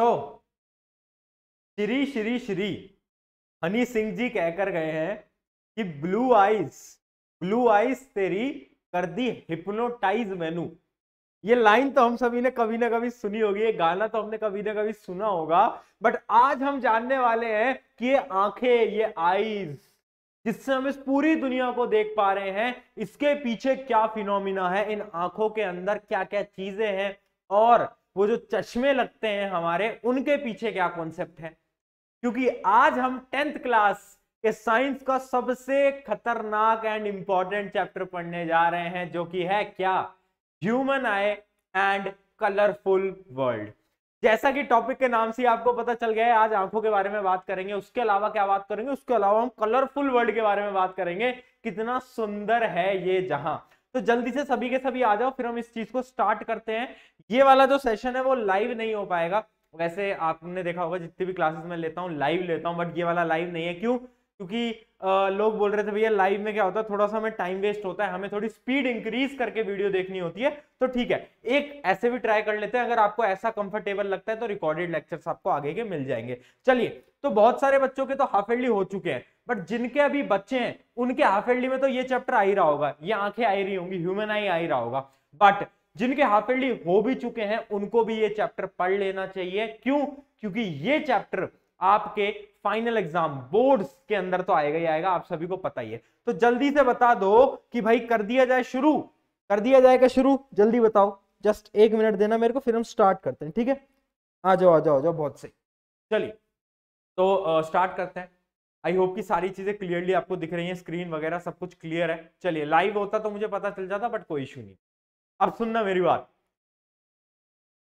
तो श्री श्री श्री हनी सिंह जी कहकर गए हैं कि ब्लू आईज ब्लू आईज तेरी कर दी हिप्नोटाइज मेनू ये लाइन तो हम सभी ने कभी ना कभी सुनी होगी ये गाना तो हमने कभी ना कभी सुना होगा बट आज हम जानने वाले हैं कि ये आंखें ये आईज जिससे हम इस पूरी दुनिया को देख पा रहे हैं इसके पीछे क्या फिनोमिना है इन आंखों के अंदर क्या क्या चीजें हैं और वो जो चश्मे लगते हैं हमारे उनके पीछे क्या कॉन्सेप्ट है क्योंकि आज हम टेंथ क्लास के साइंस का सबसे खतरनाक एंड इंपॉर्टेंट चैप्टर पढ़ने जा रहे हैं जो कि है क्या human eye and colourful world जैसा कि टॉपिक के नाम से आपको पता चल गया है आज आंखों के बारे में बात करेंगे उसके अलावा क्या बात करेंगे उसके अलावा हम कलरफुल वर्ल्ड के बारे में बात करेंगे कितना सुंदर है ये जहां तो जल्दी से सभी के सभी आ जाओ फिर हम इस चीज को स्टार्ट करते हैं ये वाला जो सेशन है वो लाइव नहीं हो पाएगा वैसे आपने देखा होगा जितनी भी क्लासेस में लेता हूँ लाइव लेता हूँ बट ये वाला लाइव नहीं है क्यों क्योंकि लोग बोल रहे थे भैया लाइव में क्या होता है थोड़ा सा हमें टाइम वेस्ट होता है हमें थोड़ी स्पीड इंक्रीज करके वीडियो देखनी होती है तो ठीक है एक ऐसे भी ट्राई कर लेते हैं अगर आपको ऐसा कंफर्टेबल लगता है तो रिकॉर्डेड लेक्चर्स आपको आगे के मिल जाएंगे चलिए तो बहुत सारे बच्चों के तो हाफ एडली हो चुके हैं बट जिनके अभी बच्चे हैं उनके हाफ एडली में तो ये चैप्टर आ ही रहा होगा ये आंखें आई रही होंगी ह्यूमन आई आ ही रहा होगा बट जिनके हाफ एडली हो भी चुके हैं उनको भी ये चैप्टर पढ़ लेना चाहिए क्यों क्योंकि ये चैप्टर आपके फाइनल एग्जाम बोर्ड के अंदर तो आएगा ही आएगा आप सभी को पता ही है तो जल्दी से बता दो कि भाई कर दिया जाए शुरू कर दिया जाएगा शुरू जल्दी बताओ जस्ट एक मिनट देना मेरे को फिर हम स्टार्ट करते हैं ठीक है आ जाओ आ जाओ आ जाओ बहुत सही चलिए तो स्टार्ट करते हैं आई होप कि सारी चीजें क्लियरली आपको दिख रही हैं स्क्रीन वगैरह सब कुछ क्लियर है चलिए लाइव होता तो मुझे पता चल जाता बट कोई इशू नहीं अब सुनना मेरी बात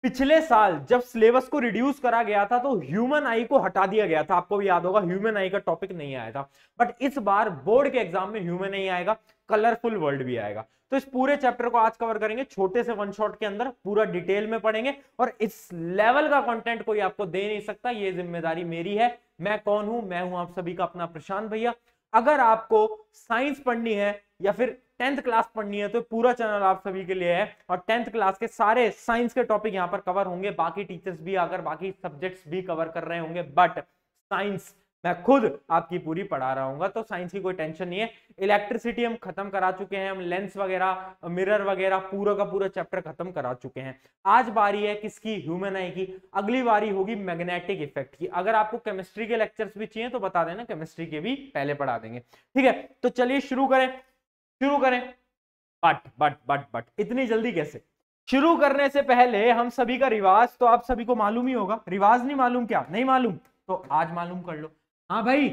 पिछले साल जब सिलेबस को रिड्यूस करा गया था तो ह्यूमन आई को हटा दिया गया था आपको भी याद होगा ह्यूमन आई का टॉपिक नहीं आया था बट इस बार बोर्ड के एग्जाम में ह्यूमन आई आएगा कलरफुल वर्ल्ड भी आएगा तो इस पूरे चैप्टर को आज कवर करेंगे छोटे से वन शॉट के अंदर पूरा डिटेल में पढ़ेंगे और इस लेवल का कॉन्टेंट कोई आपको दे नहीं सकता ये जिम्मेदारी मेरी है मैं कौन हूं मैं हूं आप सभी का अपना प्रशांत भैया अगर आपको साइंस पढ़नी है या फिर टेंथ क्लास पढ़नी है तो पूरा चैनल आप सभी के लिए है और टेंथ क्लास के सारे साइंस के टॉपिक यहाँ पर कवर होंगे बाकी टीचर्स भी आकर बाकी सब्जेक्ट्स भी कवर कर रहे होंगे बट साइंस मैं खुद आपकी पूरी पढ़ा रहा हूँ तो साइंस की कोई टेंशन नहीं है इलेक्ट्रिसिटी हम खत्म करा चुके हैं हम लेंस वगैरह मिरर वगैरह पूरा का पूरा चैप्टर खत्म करा चुके हैं आज बारी है किसकी ह्यूमन आई की अगली बारी होगी मैग्नेटिक इफेक्ट की अगर आपको केमिस्ट्री के लेक्चर्स भी चाहिए तो बता देना केमिस्ट्री के भी पहले पढ़ा देंगे ठीक है तो चलिए शुरू करें शुरू करें बट बट बट बट इतनी जल्दी कैसे शुरू करने से पहले हम सभी का रिवाज तो आप सभी को मालूम ही होगा रिवाज नहीं मालूम क्या नहीं मालूम तो आज मालूम कर लो हाँ भाई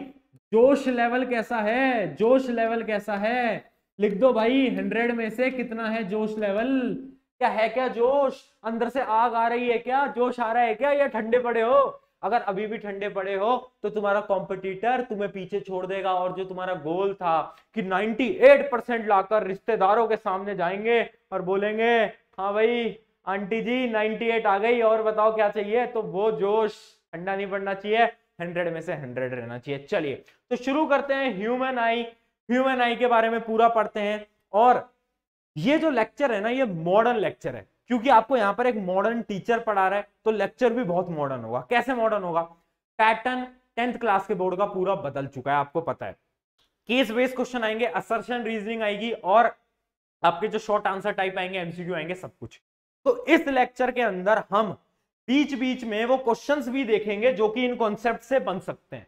जोश लेवल कैसा है जोश लेवल कैसा है लिख दो भाई हंड्रेड में से कितना है जोश लेवल क्या है क्या जोश अंदर से आग आ रही है क्या जोश आ रहा है क्या या ठंडे पड़े हो अगर अभी भी ठंडे पड़े हो तो तुम्हारा कॉम्पिटिटर तुम्हें पीछे छोड़ देगा और जो तुम्हारा गोल था कि 98 परसेंट लाकर रिश्तेदारों के सामने जाएंगे और बोलेंगे हाँ भाई आंटी जी 98 आ गई और बताओ क्या चाहिए तो वो जोश ठंडा नहीं पड़ना चाहिए हंड्रेड में से हंड्रेड रहना चाहिए चलिए तो शुरू करते हैं ह्यूमन आई ह्यूमन आई के बारे में पूरा पढ़ते हैं और ये जो लेक्चर है ना ये मॉडर्न लेक्चर है क्योंकि आपको यहाँ पर एक मॉडर्न टीचर पढ़ा रहा है तो लेक्चर भी बहुत मॉडर्न होगा कैसे मॉडर्न होगा पैटर्न टेंथ क्लास के बोर्ड का पूरा बदल चुका है आपको पता है केस बेस क्वेश्चन आएंगे असर्शन रीजनिंग आएगी और आपके जो शॉर्ट आंसर टाइप आएंगे एमसीक्यू आएंगे सब कुछ तो इस लेक्चर के अंदर हम बीच बीच में वो क्वेश्चंस भी देखेंगे जो कि इन कॉन्सेप्ट से बन सकते हैं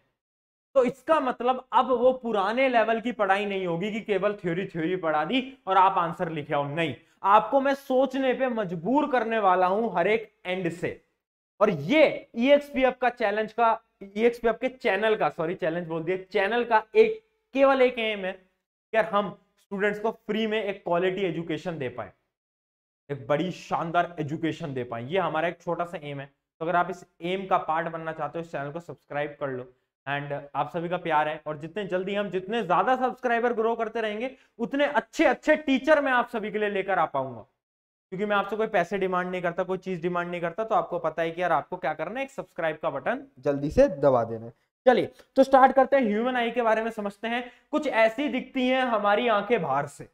तो इसका मतलब अब वो पुराने लेवल की पढ़ाई नहीं होगी कि केवल थ्योरी थ्योरी पढ़ा दी और आप आंसर लिखे आओ नहीं आपको मैं सोचने पे मजबूर करने वाला हूं हर एक एंड से और ये ईएक्सपीएफ e का चैलेंज का ईएक्सपीएफ e के चैनल का सॉरी चैलेंज बोल दिया चैनल का एक केवल एक एम है कि हम स्टूडेंट्स को फ्री में एक क्वालिटी एजुकेशन दे पाए एक बड़ी शानदार एजुकेशन दे पाए ये हमारा एक छोटा सा एम है तो अगर आप इस एम का पार्ट बनना चाहते हो इस चैनल को सब्सक्राइब कर लो एंड uh, आप सभी का प्यार है और जितने जल्दी हम जितने ज्यादा सब्सक्राइबर ग्रो करते रहेंगे उतने अच्छे अच्छे टीचर मैं आप सभी के लिए लेकर आ पाऊंगा क्योंकि मैं आपसे कोई पैसे डिमांड नहीं करता कोई चीज डिमांड नहीं करता तो आपको पता है कि यार आपको क्या करना है एक सब्सक्राइब का बटन जल्दी से दबा देना है चलिए तो स्टार्ट करते हैं ह्यूमन आई के बारे में समझते हैं कुछ ऐसी दिखती हैं हमारी आंखें बाहर से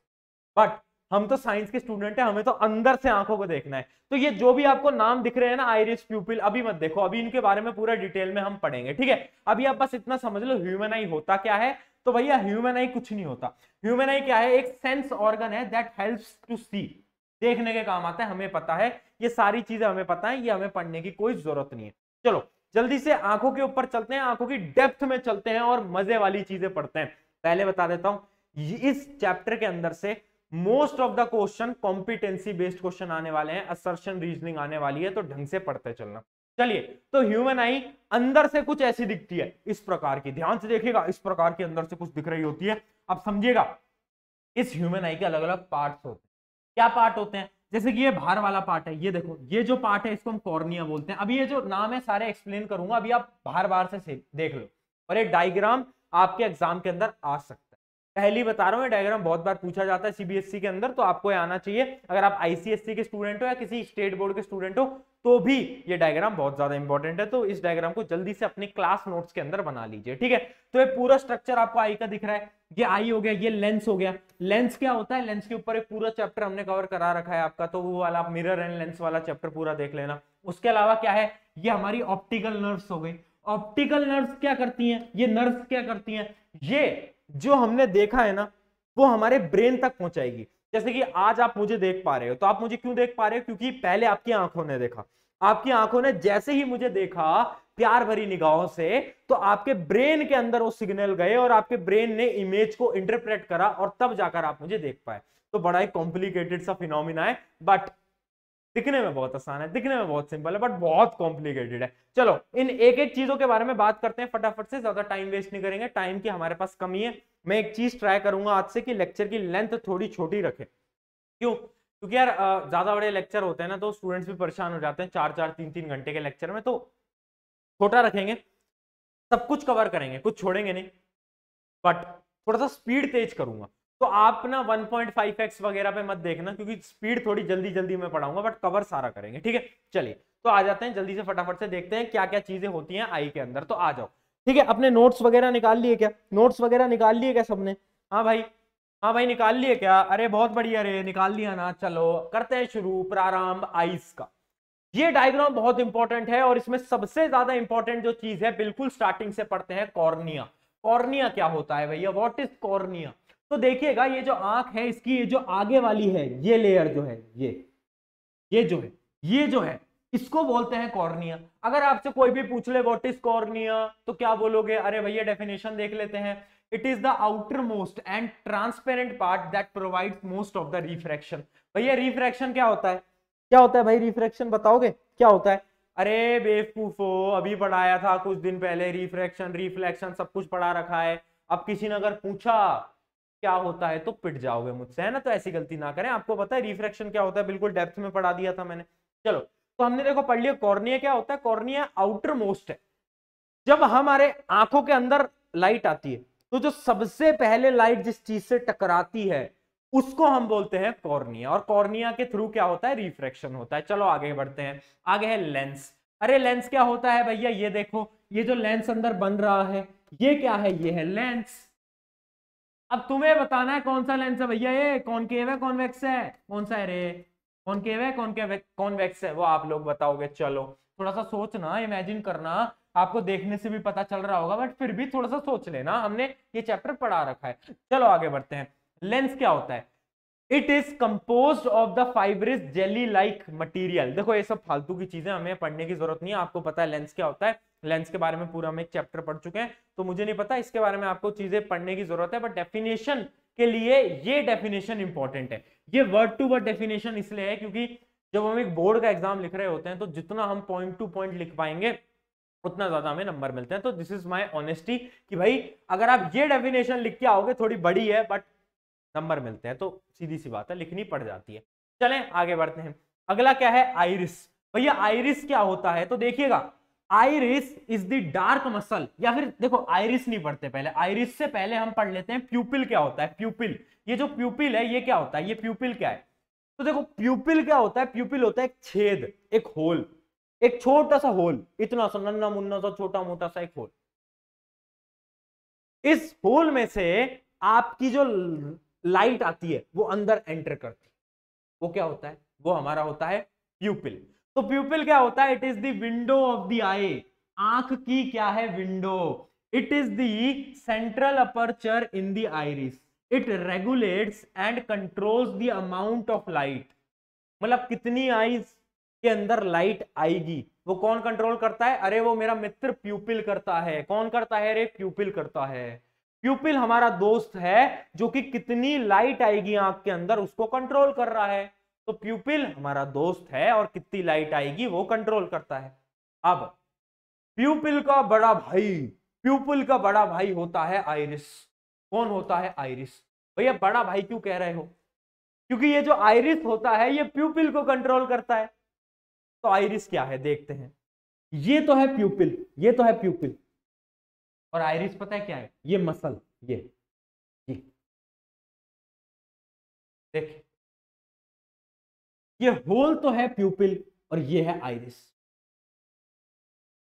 बट हम तो साइंस के स्टूडेंट हैं हमें तो अंदर से आंखों को देखना है तो ये जो भी आपको नाम दिख रहे हैं ना आयरिस प्यूपिल अभी मत देखो अभी इनके बारे में पूरा डिटेल में हम पढ़ेंगे ठीक है अभी आप बस इतना समझ लो ह्यूमन आई होता क्या है तो भैया ह्यूमन आई कुछ नहीं होता ह्यूमन आई क्या है एक सेंस ऑर्गन है दैट हेल्प टू सी देखने के काम आता है हमें पता है ये सारी चीजें हमें पता है ये हमें पढ़ने की कोई जरूरत नहीं है चलो जल्दी से आंखों के ऊपर चलते हैं आंखों की डेप्थ में चलते हैं और मजे वाली चीजें पढ़ते हैं पहले बता देता हूं इस चैप्टर के अंदर से most of the question competency based question आने वाले हैं असर्शन रीजनिंग आने वाली है तो ढंग से पढ़ते चलना चलिए तो ह्यूमन आई अंदर से कुछ ऐसी दिखती है इस प्रकार की ध्यान से देखिएगा इस प्रकार की अंदर से कुछ दिख रही होती है अब समझिएगा इस ह्यूमन आई के अलग अलग पार्ट होते हैं क्या पार्ट होते हैं जैसे कि ये बाहर वाला पार्ट है ये देखो ये जो पार्ट है इसको हम कॉर्निया बोलते हैं अभी ये जो नाम है सारे एक्सप्लेन करूंगा अभी आप बाहर बाहर से देख लो और ये डायग्राम आपके एग्जाम के अंदर आ सकते पहली बता रहा हूं ये डायग्राम बहुत बार पूछा जाता है सीबीएसई e के अंदर तो आपको ये आना चाहिए अगर आप आईसीएससी e के स्टूडेंट हो या किसी स्टेट बोर्ड के स्टूडेंट हो तो भी ये डायग्राम बहुत ज्यादा इंपॉर्टेंट है तो इस डायग्राम को जल्दी से अपने क्लास नोट्स के अंदर बना लीजिए ठीक है तो ये पूरा स्ट्रक्चर आपको आई का दिख रहा है ये आई हो गया ये लेंस हो गया लेंस क्या होता है लेंस के ऊपर एक पूरा चैप्टर हमने कवर करा रखा है आपका तो वो वाला आप मिरर एंड लेंस वाला चैप्टर पूरा देख लेना उसके अलावा क्या है ये हमारी ऑप्टिकल नर्व्स हो गई ऑप्टिकल नर्व्स क्या करती है ये नर्व्स क्या करती है ये जो हमने देखा है ना वो हमारे ब्रेन तक पहुंचाएगी जैसे कि आज आप मुझे देख पा रहे हो तो आप मुझे क्यों देख पा रहे हो क्योंकि पहले आपकी आंखों ने देखा आपकी आंखों ने जैसे ही मुझे देखा प्यार भरी निगाहों से तो आपके ब्रेन के अंदर वो सिग्नल गए और आपके ब्रेन ने इमेज को इंटरप्रेट करा और तब जाकर आप मुझे देख पाए तो बड़ा ही कॉम्प्लिकेटेड सा फिनोमिना है बट दिखने में बहुत आसान है दिखने में बहुत सिंपल है बट बहुत कॉम्प्लिकेटेड है चलो इन एक एक चीजों के बारे में बात करते हैं फटाफट से ज्यादा टाइम वेस्ट नहीं करेंगे टाइम की हमारे पास कमी है मैं एक चीज ट्राई करूंगा आज से कि लेक्चर की लेंथ थोड़ी छोटी रखे क्यों क्योंकि यार ज्यादा बड़े लेक्चर होते हैं ना तो स्टूडेंट्स भी परेशान हो जाते हैं चार चार तीन तीन घंटे के लेक्चर में तो छोटा रखेंगे सब कुछ कवर करेंगे कुछ छोड़ेंगे नहीं बट थोड़ा सा स्पीड तेज करूंगा तो आप ना 1.5x वगैरह पे मत देखना क्योंकि स्पीड थोड़ी जल्दी जल्दी मैं पढ़ाऊंगा बट कवर सारा करेंगे ठीक है चलिए तो आ जाते हैं जल्दी से फटाफट से देखते हैं क्या क्या चीजें होती हैं आई के अंदर तो आ जाओ ठीक है अपने नोट्स वगैरह निकाल लिए क्या नोट्स वगैरह निकाल लिए क्या सबने हाँ भाई हाँ भाई निकाल लिए क्या अरे बहुत बढ़िया रे निकाल लिया ना चलो करते हैं शुरू प्रारंभ आइस का ये डायग्राम बहुत इंपॉर्टेंट है और इसमें सबसे ज्यादा इंपॉर्टेंट जो चीज है बिल्कुल स्टार्टिंग से पढ़ते हैं कॉर्निया कॉर्निया क्या होता है भैया वॉट इज कॉर्निया तो देखिएगा ये जो आंख है इसकी ये जो आगे वाली है ये लेयर जो है ये ये जो है ये जो है इसको बोलते हैं कॉर्निया अगर आपसे कोई भी पूछ ले व्हाट इज कॉर्निया तो क्या बोलोगे अरे भैया डेफिनेशन देख लेते हैं it is the outermost and transparent part that provide most of the refraction भैया रिफ्रैक्शन क्या होता है क्या होता है भाई रिफ्रैक्शन बताओगे क्या होता है अरे बेवकूफो अभी पढ़ाया था कुछ दिन पहले रिफ्रैक्शन रिफ्लेक्शन सब कुछ पढ़ा रखा है अब किसी ने अगर पूछा क्या होता है तो पिट जाओगे मुझसे है ना तो ऐसी गलती ना करें आपको पता है रिफ्रेक्शन क्या होता है बिल्कुल डेप्थ में पढ़ा दिया था मैंने चलो तो हमने देखो पढ़ लिया कॉर्निया क्या होता है कॉर्निया आउटर मोस्ट है जब हमारे आंखों के अंदर लाइट आती है तो जो सबसे पहले लाइट जिस चीज से टकराती है उसको हम बोलते हैं कॉर्निया और कॉर्निया के थ्रू क्या होता है रिफ्रेक्शन होता है चलो आगे बढ़ते हैं आगे है लेंस अरे लेंस क्या होता है भैया ये देखो ये जो लेंस अंदर बन रहा है ये क्या है ये है लेंस अब तुम्हें बताना है कौन सा लेंस है भैया ये कौन केव है कौन वैक्स है कौन सा है रे कौन केव है कौन कौन वैक्स है वो आप लोग बताओगे चलो थोड़ा सा सोचना इमेजिन करना आपको देखने से भी पता चल रहा होगा बट फिर भी थोड़ा सा सोच लेना हमने ये चैप्टर पढ़ा रखा है चलो आगे बढ़ते हैं लेंस क्या होता है it is compose of the fibrous jelly like material देखो ये सब फालतू की चीजें हमें पढ़ने की जरूरत नहीं है आपको पता है लेंस क्या होता है लेंस के बारे में पूरा हम एक चैप्टर पढ़ चुके हैं तो मुझे नहीं पता इसके बारे में आपको चीजें पढ़ने की जरूरत है बट डेफिनेशन के लिए ये डेफिनेशन इंपॉर्टेंट है ये वर्ड टू वर्ड डेफिनेशन इसलिए है क्योंकि जब हम एक बोर्ड का एग्जाम लिख रहे होते हैं तो जितना हम पॉइंट टू पॉइंट लिख पाएंगे उतना ज्यादा हमें नंबर मिलते हैं तो दिस इज माई ऑनेस्टी कि भाई अगर आप ये डेफिनेशन लिख के आओगे थोड़ी बड़ी है बट नंबर मिलते हैं तो सीधी सी बात है लिखनी पड़ जाती है चले आगे बढ़ते हैं अगला क्या है आइरिस भैया आइरिस क्या होता है तो देखिएगा iris is the dark muscle या फिर देखो आइरिस नहीं पढ़ते पहले आइरिस से पहले हम पढ़ लेते हैं प्यूपिल क्या होता है प्यूपिल ये जो प्यूपिल है ये क्या होता है ये प्यूपिल क्या है तो देखो प्यूपिल क्या होता है प्यूपिल होता है एक छेद एक होल एक छोटा सा होल इतना सा नन्ना मुन्ना सा छोटा मोटा सा एक होल इस होल में से आपकी जो लाइट आती है वो अंदर एंटर करती है वो क्या होता है वो हमारा होता है प्यूपिल तो प्यूपिल क्या होता है it is window of the eye आंख की क्या है window it is central aperture in the iris it regulates and controls the amount of light मतलब कितनी आईज के अंदर लाइट आएगी वो कौन कंट्रोल करता है अरे वो मेरा मित्र प्यूपिल करता है कौन करता है अरे प्यूपिल करता है प्यूपिल हमारा दोस्त है जो कि कितनी लाइट आएगी आंख के अंदर उसको कंट्रोल कर रहा है तो प्यूपिल हमारा दोस्त है और कितनी लाइट आएगी वो कंट्रोल करता है अब प्यूपिल का बड़ा भाई प्यूपिल का बड़ा भाई होता है आयरिस कौन होता है आयरिस भैया बड़ा भाई क्यों कह रहे हो क्योंकि ये जो आयरिस होता है ये प्यूपिल को कंट्रोल करता है तो आयरिस क्या है देखते हैं ये तो है प्यूपिल ये तो है प्यूपिल और आयरिस पता है क्या है ये मसल ये ये देख ये होल तो है प्यूपिल और ये है आयरिस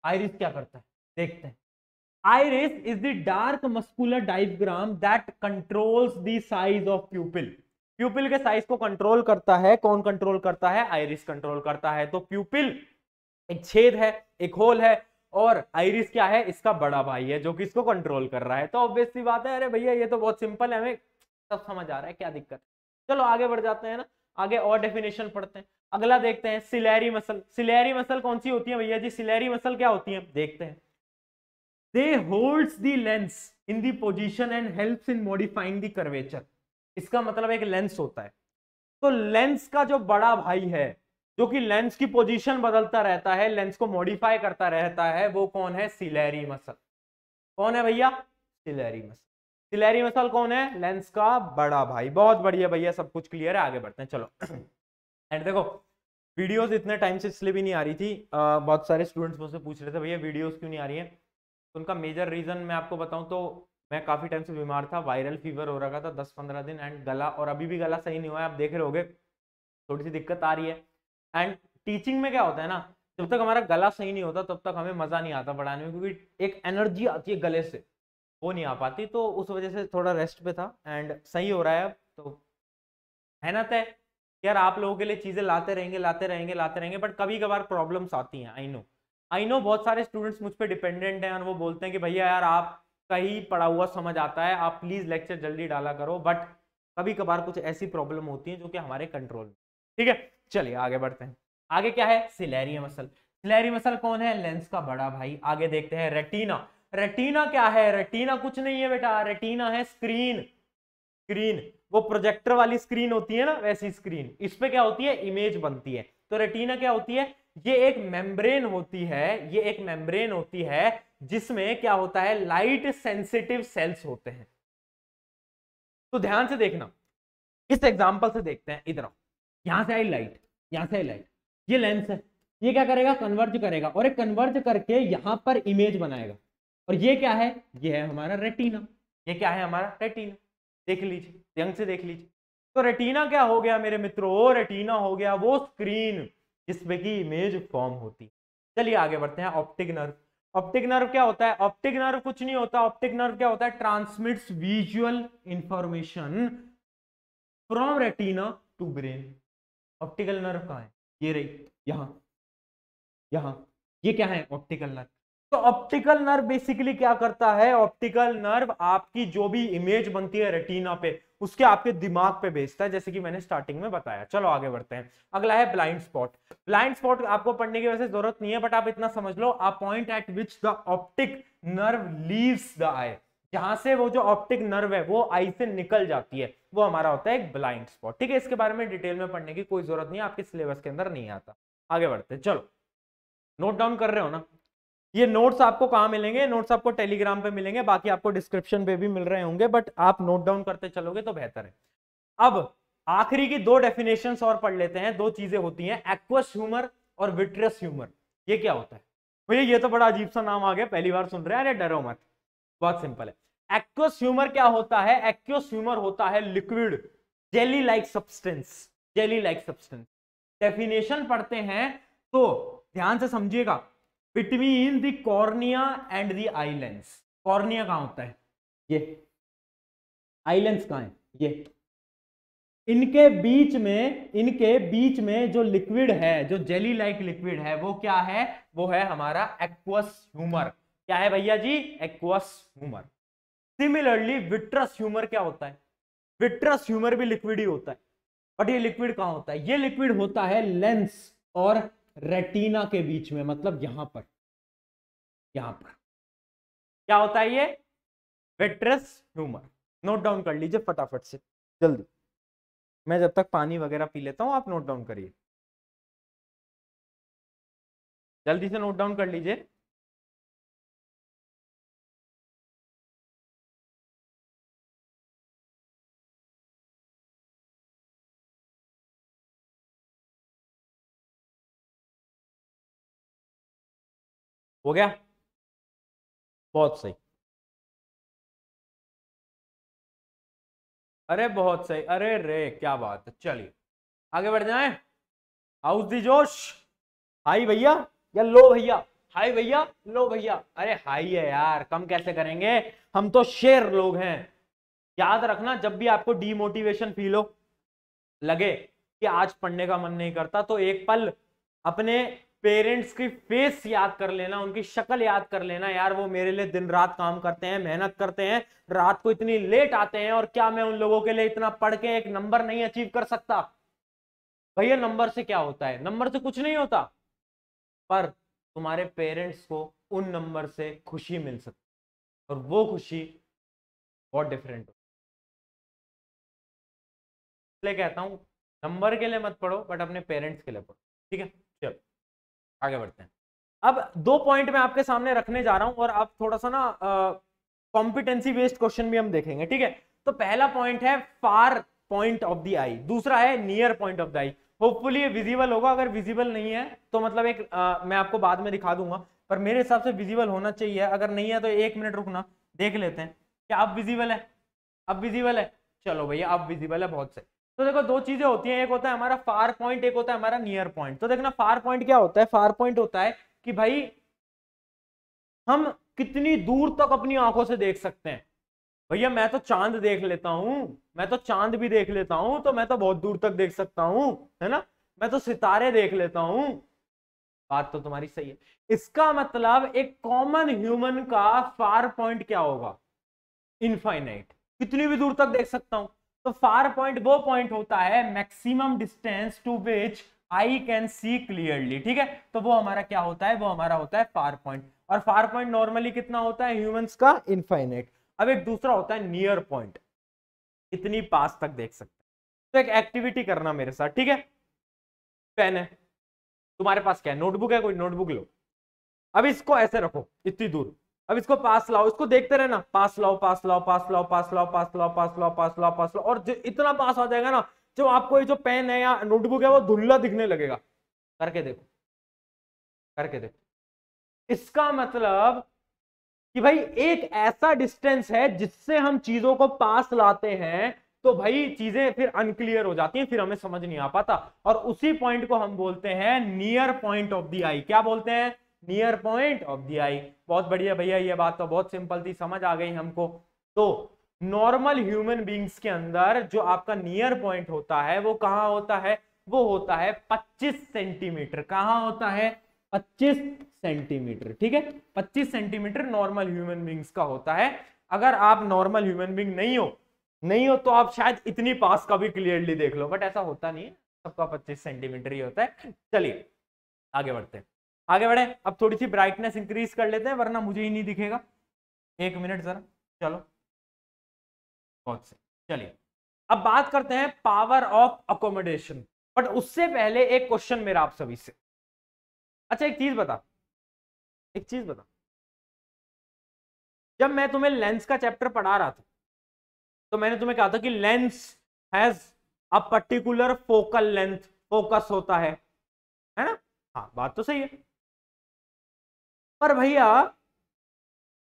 आयरिस क्या करता है देखते हैं iris is the dark muscular diagram that controls the size of pupil pupil के साइज को कंट्रोल करता है कौन कंट्रोल करता है आयरिस कंट्रोल करता है तो प्यूपिल एक छेद है एक होल है और आइरिस क्या है इसका बड़ा भाई है जो कि इसको कंट्रोल कर रहा है तो ऑब्वियस सी बात है अरे भैया ये तो बहुत सिंपल है हमें सब समझ आ रहा है क्या दिक्कत चलो आगे बढ़ जाते हैं ना आगे और डेफिनेशन पढ़ते हैं अगला देखते हैं सिलेरी मसल सिलेरी मसल कौन सी होती है भैया जी सिलेरी मसल क्या होती है देखते हैं they holds the lens in the position and helps in modifying the curvature इसका मतलब एक लेंस होता है तो लेंस का जो बड़ा भाई है जो कि लेंस की पोजीशन बदलता रहता है लेंस को मॉडिफाई करता रहता है वो कौन है सिलेरी मसल कौन है भैया सिलेरी मसल सिलेरी मसल कौन है लेंस का बड़ा भाई बहुत बढ़िया भैया सब कुछ क्लियर है आगे बढ़ते हैं चलो एंड देखो वीडियोस इतने टाइम से इसलिए भी नहीं आ रही थी आ, बहुत सारे स्टूडेंट्स मुझसे पूछ रहे थे भैया वीडियोस क्यों नहीं आ रही है तो उनका मेजर रीज़न मैं आपको बताऊं तो मैं काफ़ी टाइम से बीमार था वायरल फीवर हो रखा था दस पंद्रह दिन एंड गला और अभी भी गला सही नहीं हुआ है आप देख रहे हो थोड़ी सी दिक्कत आ रही है एंड टीचिंग में क्या होता है ना जब तक हमारा गला सही नहीं होता तब तक हमें मजा नहीं आता पढ़ाने में क्योंकि एक एनर्जी आती है गले से वो नहीं आ पाती तो उस वजह से थोड़ा रेस्ट पे था एंड सही हो रहा है अब तो मेहनत है यार आप लोगों के लिए चीज़ें लाते रहेंगे लाते रहेंगे लाते रहेंगे बट कभी कभार प्रॉब्लम्स आती हैं आई नो आई नो बहुत सारे स्टूडेंट्स मुझ पर डिपेंडेंट हैं और वो बोलते हैं कि भैया यार आप कहीं पढ़ा हुआ समझ आता है आप प्लीज़ लेक्चर जल्दी डाला करो बट कभी कभार कुछ ऐसी प्रॉब्लम होती है जो कि हमारे कंट्रोल में ठीक है चलिए आगे बढ़ते हैं आगे क्या है सिलेरी मसल सिलेरी मसल कौन है लेंस का बड़ा भाई आगे देखते हैं रेटिना रेटिना क्या है रेटिना कुछ नहीं है बेटा रेटिना है स्क्रीन स्क्रीन वो प्रोजेक्टर वाली स्क्रीन होती है ना वैसी स्क्रीन इस पे क्या होती है इमेज बनती है तो रेटिना क्या होती है ये एक मेम्ब्रेन होती है ये एक मेम्ब्रेन होती है जिसमें क्या होता है लाइट सेंसिटिव सेल्स होते हैं तो ध्यान से देखना इस एग्जांपल से देखते हैं इधर आओ यहां से आई लाइट यहां से आई लाइट ये लेंस है ये क्या करेगा कन्वर्ज करेगा और एक कन्वर्ज करके यहां पर इमेज बनाएगा और ये क्या है ये है हमारा रेटिना ये क्या है हमारा रेटिना देख लीजिए ढंग से देख लीजिए तो रेटिना क्या हो गया मेरे मित्रों रेटिना हो गया वो स्क्रीन जिसमें की इमेज फॉर्म होती चलिए आगे बढ़ते हैं ऑप्टिक नर्व ऑप्टिक नर्व क्या होता है ऑप्टिक नर्व कुछ नहीं होता ऑप्टिक नर्व क्या होता है transmits visual information from retina to brain optical nerve कहाँ है ये रही यहाँ यहाँ ये क्या है ऑप्टिकल नर्व तो ऑप्टिकल नर्व बेसिकली क्या करता है ऑप्टिकल नर्व आपकी जो भी इमेज बनती है रेटिना पे उसके आपके दिमाग पे भेजता है जैसे कि मैंने स्टार्टिंग में बताया चलो आगे बढ़ते हैं अगला है ब्लाइंड स्पॉट ब्लाइंड स्पॉट आपको पढ़ने की वैसे जरूरत नहीं है बट आप इतना समझ लो a point at which the optic nerve leaves the eye जहां से वो जो ऑप्टिक नर्व है वो आई से निकल जाती है वो हमारा होता है एक ब्लाइंड स्पॉट ठीक है इसके बारे में डिटेल में पढ़ने की कोई जरूरत नहीं आपके सिलेबस के अंदर नहीं आता आगे बढ़ते चलो नोट डाउन कर रहे हो ना ये नोट्स आपको कहाँ मिलेंगे नोट्स आपको टेलीग्राम पे मिलेंगे बाकी आपको डिस्क्रिप्शन पे भी मिल रहे होंगे बट आप नोट डाउन करते चलोगे तो बेहतर है अब आखिरी की दो डेफिनेशन और पढ़ लेते हैं दो चीजें होती हैं एक्वस ह्यूमर और विट्रस ह्यूमर ये क्या होता है भैया ये तो बड़ा अजीब सा नाम आ गया पहली बार सुन रहे हैं अरे डरो मत बहुत सिंपल है एक्वस ह्यूमर क्या होता है एक्वस ह्यूमर होता है liquid jelly like substance jelly like substance definition पढ़ते हैं तो ध्यान से समझिएगा between the cornea and the eye lens cornea कहां होता है ये आईलैंड्स कहां है ये इनके बीच में इनके बीच में जो लिक्विड है जो जेली लाइक लिक्विड है वो क्या है वो है हमारा एक्वस ह्यूमर क्या है भैया जी aqueous humour similarly vitreous humour क्या होता है विट्रस ह्यूमर भी लिक्विड ही होता है बट ये लिक्विड कहां होता है ये लिक्विड होता है लेंस और रेटिना के बीच में मतलब यहां पर यहां पर क्या होता है ये विट्रस ह्यूमर नोट डाउन कर लीजिए फटाफट से जल्दी मैं जब तक पानी वगैरह पी लेता हूं आप नोट डाउन करिए जल्दी से नोट डाउन कर लीजिए हो गया बहुत सही अरे बहुत सही अरे रे क्या बात है चलिए आगे बढ़ जाए हाउस दी जोश हाई भैया या लो भैया हाई भैया लो भैया अरे हाई है यार कम कैसे करेंगे हम तो शेर लोग हैं याद रखना जब भी आपको डीमोटिवेशन फील हो लगे कि आज पढ़ने का मन नहीं करता तो एक पल अपने पेरेंट्स की फेस याद कर लेना उनकी शक्ल याद कर लेना यार वो मेरे लिए दिन रात काम करते हैं मेहनत करते हैं रात को इतनी लेट आते हैं और क्या मैं उन लोगों के लिए इतना पढ़ के एक नंबर नहीं अचीव कर सकता भैया नंबर से क्या होता है नंबर से कुछ नहीं होता पर तुम्हारे पेरेंट्स को उन नंबर से खुशी मिल सकती और वो खुशी बहुत डिफरेंट हो इसलिए कहता हूं नंबर के लिए मत पढ़ो बट अपने पेरेंट्स के लिए पढ़ो ठीक है आगे बढ़ते हैं अब दो पॉइंट मैं आपके सामने रखने जा रहा हूं और आप थोड़ा सा ना कॉम्पिटेंसी बेस्ड क्वेश्चन भी हम देखेंगे ठीक है तो पहला पॉइंट है far point of the eye दूसरा है near point of the eye hopefully ये विजिबल होगा अगर विजिबल नहीं है तो मतलब एक आ, मैं आपको बाद में दिखा दूंगा पर मेरे हिसाब से विजिबल होना चाहिए अगर नहीं है तो एक मिनट रुकना देख लेते हैं क्या अब विजिबल है अब विजिबल है चलो भैया अब विजिबल है बहुत सही तो देखो दो चीजें होती हैं एक होता है हमारा फार पॉइंट एक होता है हमारा नियर पॉइंट तो देखना फार पॉइंट क्या होता है फार पॉइंट होता है कि भाई हम कितनी दूर तक अपनी आंखों से देख सकते हैं भैया मैं तो चांद देख लेता हूं मैं तो चांद भी देख लेता हूं तो मैं तो बहुत दूर तक देख सकता हूँ है ना मैं तो सितारे देख लेता हूं बात तो तुम्हारी सही है इसका मतलब एक कॉमन ह्यूमन का फार पॉइंट क्या होगा इनफाइनाइट कितनी भी दूर तक देख सकता हूँ तो फार पॉइंट वो पॉइंट होता है maximum distance to which eye can see clearly ठीक है तो वो हमारा क्या होता है वो हमारा होता है फार पॉइंट और फार पॉइंट नॉर्मली कितना होता है ह्यूमंस का इनफाइनेट अब एक दूसरा होता है नियर पॉइंट इतनी पास तक देख सकते तो एक एक्टिविटी करना मेरे साथ ठीक है पेन है तुम्हारे पास क्या है नोटबुक है कोई नोटबुक लो अब इसको ऐसे रखो इतनी दूर अब इसको पास लाओ इसको देखते रहना पास लाओ पास लाओ पास लाओ पास लाओ पास लाओ पास लाओ पास लाओ पास लाओ और इतना पास आ जाएगा ना जो आपको ये जो पेन है या नोटबुक है वो धुल्ला दिखने लगेगा करके देखो करके देखो इसका मतलब कि भाई एक ऐसा डिस्टेंस है जिससे हम चीजों को पास लाते हैं तो भाई चीजें फिर अनक्लियर हो जाती हैं फिर हमें समझ नहीं आ पाता और उसी पॉइंट को हम बोलते हैं near point of the eye क्या बोलते हैं near point of the eye बहुत बढ़िया भैया ये बात तो बहुत सिंपल थी समझ आ गई हमको तो नॉर्मल ह्यूमन बींग्स के अंदर जो आपका नियर पॉइंट होता है वो कहाँ होता है वो होता है 25 सेंटीमीटर कहाँ होता है 25 सेंटीमीटर ठीक है 25 सेंटीमीटर नॉर्मल ह्यूमन बींग्स का होता है अगर आप नॉर्मल ह्यूमन बींग नहीं हो नहीं हो तो आप शायद इतनी पास का भी क्लियरली देख लो बट ऐसा होता नहीं है सबका 25 सेंटीमीटर ही होता है चलिए आगे बढ़ते हैं आगे बढ़े अब थोड़ी सी ब्राइटनेस इंक्रीज कर लेते हैं वरना मुझे ही नहीं दिखेगा एक मिनट जरा चलो बहुत से चलिए अब बात करते हैं पावर ऑफ अकोमोडेशन बट उससे पहले एक क्वेश्चन मेरा आप सभी से अच्छा एक चीज बता एक चीज बता जब मैं तुम्हें लेंस का चैप्टर पढ़ा रहा था तो मैंने तुम्हें कहा था कि lens has a particular focal length focus होता है है ना हाँ बात तो सही है पर भैया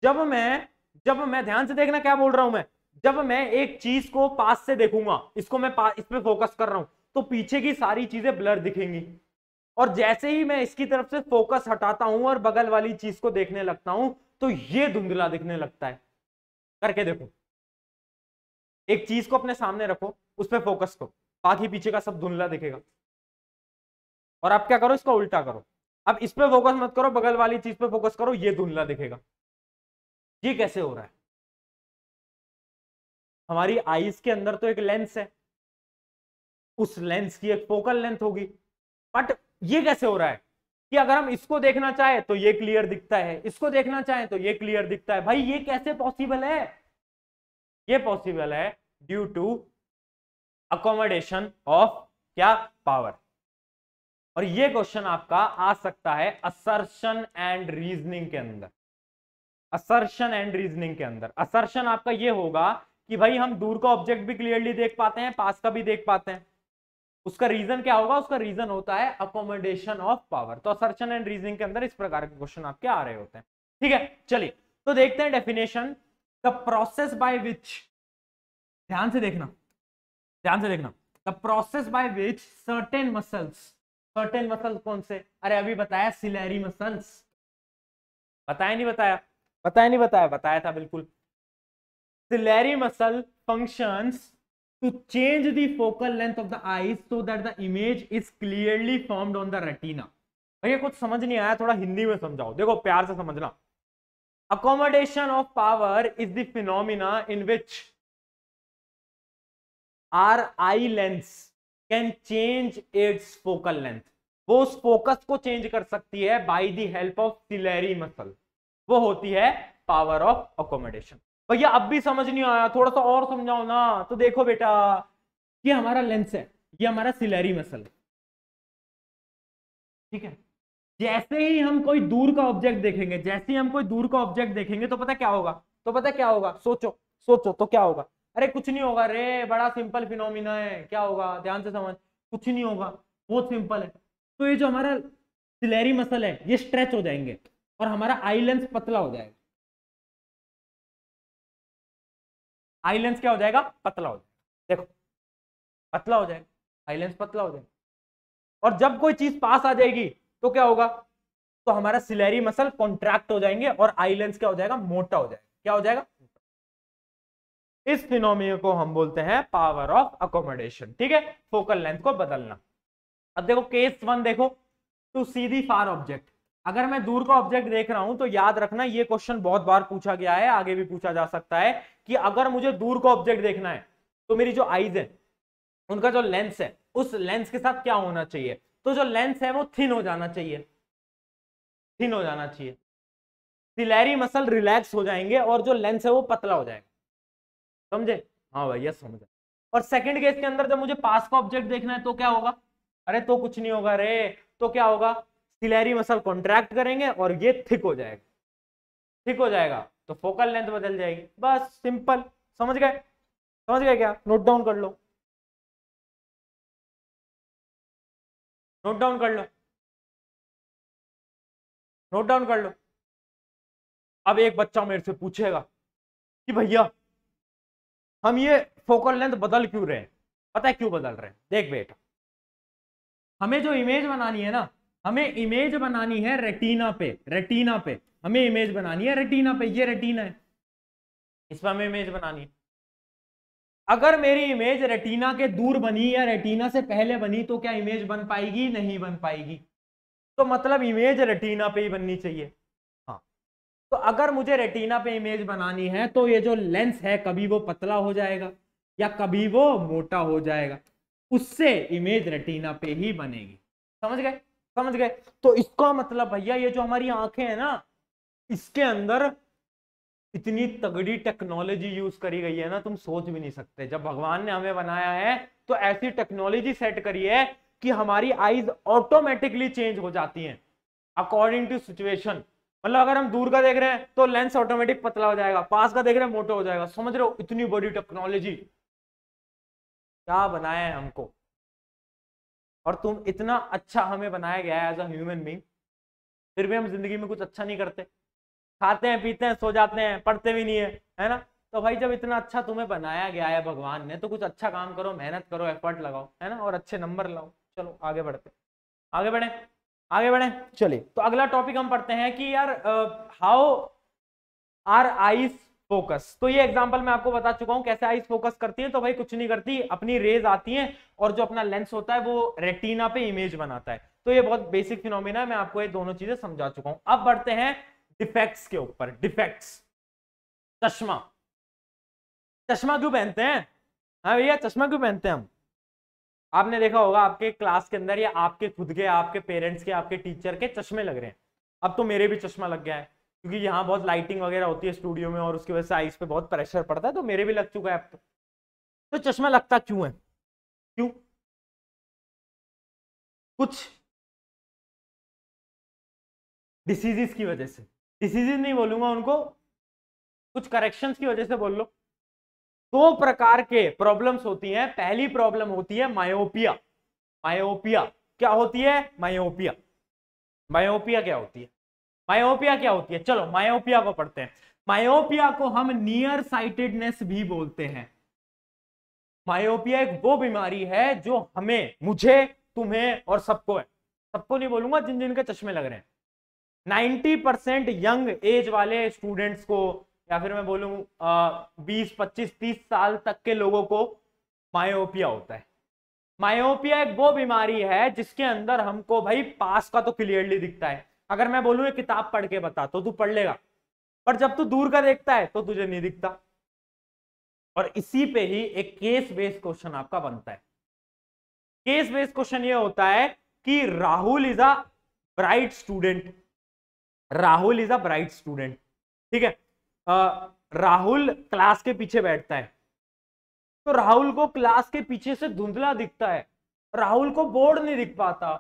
जब मैं जब मैं ध्यान से देखना क्या बोल रहा हूं मैं जब मैं एक चीज को पास से देखूंगा इसको मैं इस पर फोकस कर रहा हूं तो पीछे की सारी चीजें ब्लर दिखेंगी और जैसे ही मैं इसकी तरफ से फोकस हटाता हूं और बगल वाली चीज को देखने लगता हूं तो ये धुंधला दिखने लगता है करके देखो एक चीज को अपने सामने रखो उस पर फोकस करो बाकी पीछे का सब धुंधला दिखेगा और आप क्या करो इसका उल्टा करो अब इस पर फोकस मत करो बगल वाली चीज पे फोकस करो ये धुंधला दिखेगा ये कैसे हो रहा है हमारी आईज के अंदर तो एक लेंस है उस लेंस की एक फोकल लेंथ होगी बट ये कैसे हो रहा है कि अगर हम इसको देखना चाहे तो ये क्लियर दिखता है इसको देखना चाहे तो ये क्लियर दिखता है भाई ये कैसे पॉसिबल है ये पॉसिबल है ड्यू टू अकोमोडेशन ऑफ क्या पावर और ये क्वेश्चन आपका आ सकता है असर्शन एंड रीजनिंग के अंदर असर्शन एंड रीजनिंग के अंदर असर्शन आपका ये होगा कि भाई हम दूर का ऑब्जेक्ट भी क्लियरली देख पाते हैं पास का भी देख पाते हैं उसका रीजन क्या होगा उसका रीजन होता है अकोमोडेशन ऑफ पावर तो असर्शन एंड रीजनिंग के अंदर इस प्रकार के क्वेश्चन आपके आ रहे होते हैं ठीक है चलिए तो देखते हैं definition the process by which ध्यान से देखना ध्यान से देखना the process by which certain muscles certain muscle कौन से अरे अभी बताया सिलेरी मसल्स बताया नहीं बताया बताया नहीं बताया बताया था बिल्कुल ciliary muscle functions to change the focal length of the eyes so that the image is clearly formed on the retina भैया कुछ समझ नहीं आया थोड़ा हिंदी में समझाओ देखो प्यार से समझना accommodation of power is the phenomena in which our eye lens can change its focal length वो उस फोकस को चेंज कर सकती है by the help of ciliary muscle वो होती है पावर ऑफ अकोमोडेशन भैया अब भी समझ नहीं आया थोड़ा सा और समझाओ ना तो देखो बेटा ये हमारा लेंस है ये हमारा सिलेरी मसल ठीक है जैसे ही हम कोई दूर का ऑब्जेक्ट देखेंगे जैसे ही हम कोई दूर का ऑब्जेक्ट देखेंगे तो पता क्या होगा तो पता क्या होगा सोचो सोचो तो क्या होगा अरे कुछ नहीं होगा रे बड़ा सिंपल फिनोमिना है क्या होगा ध्यान से समझ कुछ नहीं होगा बहुत सिंपल है तो ये जो हमारा सिलेरी मसल है ये स्ट्रेच हो जाएंगे और हमारा आई लेंस पतला हो जाएगा आई लेंस क्या हो जाएगा पतला हो जाएगा देखो पतला हो जाएगा आई लेंस पतला हो जाएगा और जब कोई चीज पास आ जाएगी तो क्या होगा तो हमारा सिलेरी मसल कॉन्ट्रैक्ट हो जाएंगे और आई लेंस क्या हो जाएगा मोटा हो जाएगा क्या हो जाएगा इस फिनोमिना को हम बोलते हैं पावर ऑफ अकोमोडेशन ठीक है फोकल लेंथ को बदलना अब देखो केस वन देखो to see the far object अगर मैं दूर का ऑब्जेक्ट देख रहा हूं तो याद रखना ये क्वेश्चन बहुत बार पूछा गया है आगे भी पूछा जा सकता है कि अगर मुझे दूर का ऑब्जेक्ट देखना है तो मेरी जो आईज है उनका जो लेंस है उस लेंस के साथ क्या होना चाहिए तो जो लेंस है वो थिन हो जाना चाहिए थिन हो जाना चाहिए सिलैरी मसल रिलैक्स हो जाएंगे और जो लेंस है वो पतला हो जाएगा समझे हाँ भाई यस समझे और सेकंड केस के अंदर जब मुझे पास का ऑब्जेक्ट देखना है तो क्या होगा अरे तो कुछ नहीं होगा रे तो क्या होगा सिलेरी मसल कॉन्ट्रैक्ट करेंगे और ये थिक हो जाएगा थिक हो जाएगा तो फोकल लेंथ बदल जाएगी बस सिंपल समझ गए समझ गए क्या नोट डाउन कर लो नोट डाउन कर लो नोट डाउन कर लो अब एक बच्चा मेरे से पूछेगा कि भैया हम ये फोकल लेंथ बदल क्यों रहे हैं पता है क्यों बदल रहे हैं देख बेटा हमें जो इमेज बनानी है ना हमें इमेज बनानी है रेटिना पे रेटिना पे हमें इमेज बनानी है रेटिना पे ये रेटिना है इस पर हमें इमेज बनानी है अगर मेरी इमेज रेटिना के दूर बनी या रेटिना से पहले बनी तो क्या इमेज बन पाएगी नहीं बन पाएगी तो मतलब इमेज रेटिना पे ही बननी चाहिए तो अगर मुझे रेटिना पे इमेज बनानी है तो ये जो लेंस है कभी वो पतला हो जाएगा या कभी वो मोटा हो जाएगा उससे इमेज रेटिना पे ही बनेगी समझ गए समझ गए तो इसका मतलब भैया ये जो हमारी आंखें हैं ना इसके अंदर इतनी तगड़ी टेक्नोलॉजी यूज करी गई है ना तुम सोच भी नहीं सकते जब भगवान ने हमें बनाया है तो ऐसी टेक्नोलॉजी सेट करी है कि हमारी आईज ऑटोमेटिकली चेंज हो जाती हैं अकॉर्डिंग टू सिचुएशन मतलब अगर हम दूर का देख रहे हैं तो लेंस ऑटोमेटिक पतला हो जाएगा पास का देख रहे हैं मोटा हो जाएगा समझ रहे हो इतनी बड़ी टेक्नोलॉजी क्या बनाया है हमको और तुम इतना अच्छा हमें बनाया गया है एज अ ह्यूमन बींग फिर भी हम जिंदगी में कुछ अच्छा नहीं करते खाते हैं पीते हैं सो जाते हैं पढ़ते भी नहीं है है ना तो भाई जब इतना अच्छा तुम्हें बनाया गया है भगवान ने तो कुछ अच्छा काम करो मेहनत करो एफर्ट लगाओ है ना और अच्छे नंबर लाओ चलो आगे बढ़ते आगे बढ़े आगे बढ़े चलिए तो अगला टॉपिक हम पढ़ते हैं कि यार हाउ आर आईज फोकस तो ये एग्जांपल मैं आपको बता चुका हूं कैसे आईज फोकस करती है तो भाई कुछ नहीं करती अपनी रेज आती हैं और जो अपना लेंस होता है वो रेटिना पे इमेज बनाता है तो ये बहुत बेसिक फिनोमिना है मैं आपको ये दोनों चीजें समझा चुका हूं अब बढ़ते हैं डिफेक्ट्स के ऊपर डिफेक्ट्स चश्मा चश्मा क्यों पहनते हैं हाँ भैया चश्मा क्यों पहनते हैं हम आपने देखा होगा आपके क्लास के अंदर या आपके खुद के आपके पेरेंट्स के आपके टीचर के चश्मे लग रहे हैं अब तो मेरे भी चश्मा लग गया है क्योंकि यहाँ बहुत लाइटिंग वगैरह होती है स्टूडियो में और उसकी वजह से आइस पे बहुत प्रेशर पड़ता है तो मेरे भी लग चुका है अब तो तो चश्मा लगता क्यों है क्यों कुछ डिसीजेस की वजह से डिसीजेस नहीं बोलूंगा उनको कुछ करेक्शंस की वजह से बोल लो दो प्रकार के प्रॉब्लम्स होती हैं पहली प्रॉब्लम होती है मायोपिया मायोपिया क्या होती है मायोपिया मायोपिया क्या होती है मायोपिया क्या होती है चलो मायोपिया को पढ़ते हैं मायोपिया को हम नियर साइटेडनेस भी बोलते हैं मायोपिया एक वो बीमारी है जो हमें मुझे तुम्हें और सबको है सबको नहीं बोलूंगा जिन जिनके चश्मे लग रहे हैं 90 परसेंट यंग एज वाले स्टूडेंट्स को या फिर मैं बोलूँ बीस पच्चीस तीस साल तक के लोगों को मायोपिया होता है मायोपिया एक वो बीमारी है जिसके अंदर हमको भाई पास का तो क्लियरली दिखता है अगर मैं बोलूँ किताब पढ़ के बता तो तू पढ़ लेगा पर जब तू दूर का देखता है तो तुझे नहीं दिखता और इसी पे ही एक केस बेस्ड क्वेश्चन आपका बनता है केस बेस्ड क्वेश्चन ये होता है कि Rahul is a bright student Rahul is a bright student ठीक है राहुल क्लास के पीछे बैठता है तो राहुल को क्लास के पीछे से धुंधला दिखता है राहुल को बोर्ड नहीं दिख पाता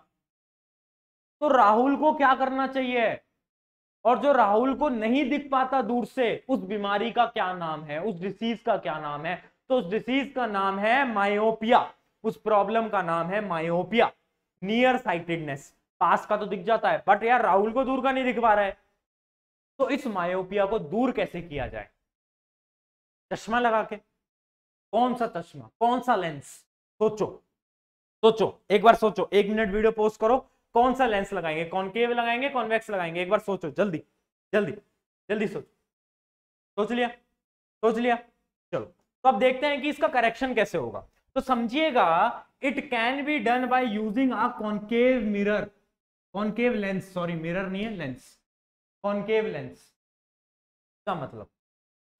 तो राहुल को क्या करना चाहिए और जो राहुल को नहीं दिख पाता दूर से उस बीमारी का क्या नाम है उस डिसीज का क्या नाम है तो उस डिसीज का नाम है मायोपिया उस प्रॉब्लम का नाम है मायोपिया नियर साइटेडनेस पास का तो दिख जाता है बट यार राहुल को दूर का नहीं दिख पा रहा है तो इस मायोपिया को दूर कैसे किया जाए चश्मा लगा के कौन सा चश्मा कौन सा लेंस सोचो सोचो एक बार सोचो एक मिनट वीडियो पोस्ट करो कौन सा लेंस लगाएंगे कॉनकेव लगाएंगे कॉन्वेक्स लगाएंगे एक बार सोचो जल्दी जल्दी जल्दी सोचो सोच लिया सोच लिया चलो तो अब देखते हैं कि इसका करेक्शन कैसे होगा तो समझिएगा it can be done by using a concave mirror concave lens sorry mirror नहीं है लेंस कॉन्केव लेंस का मतलब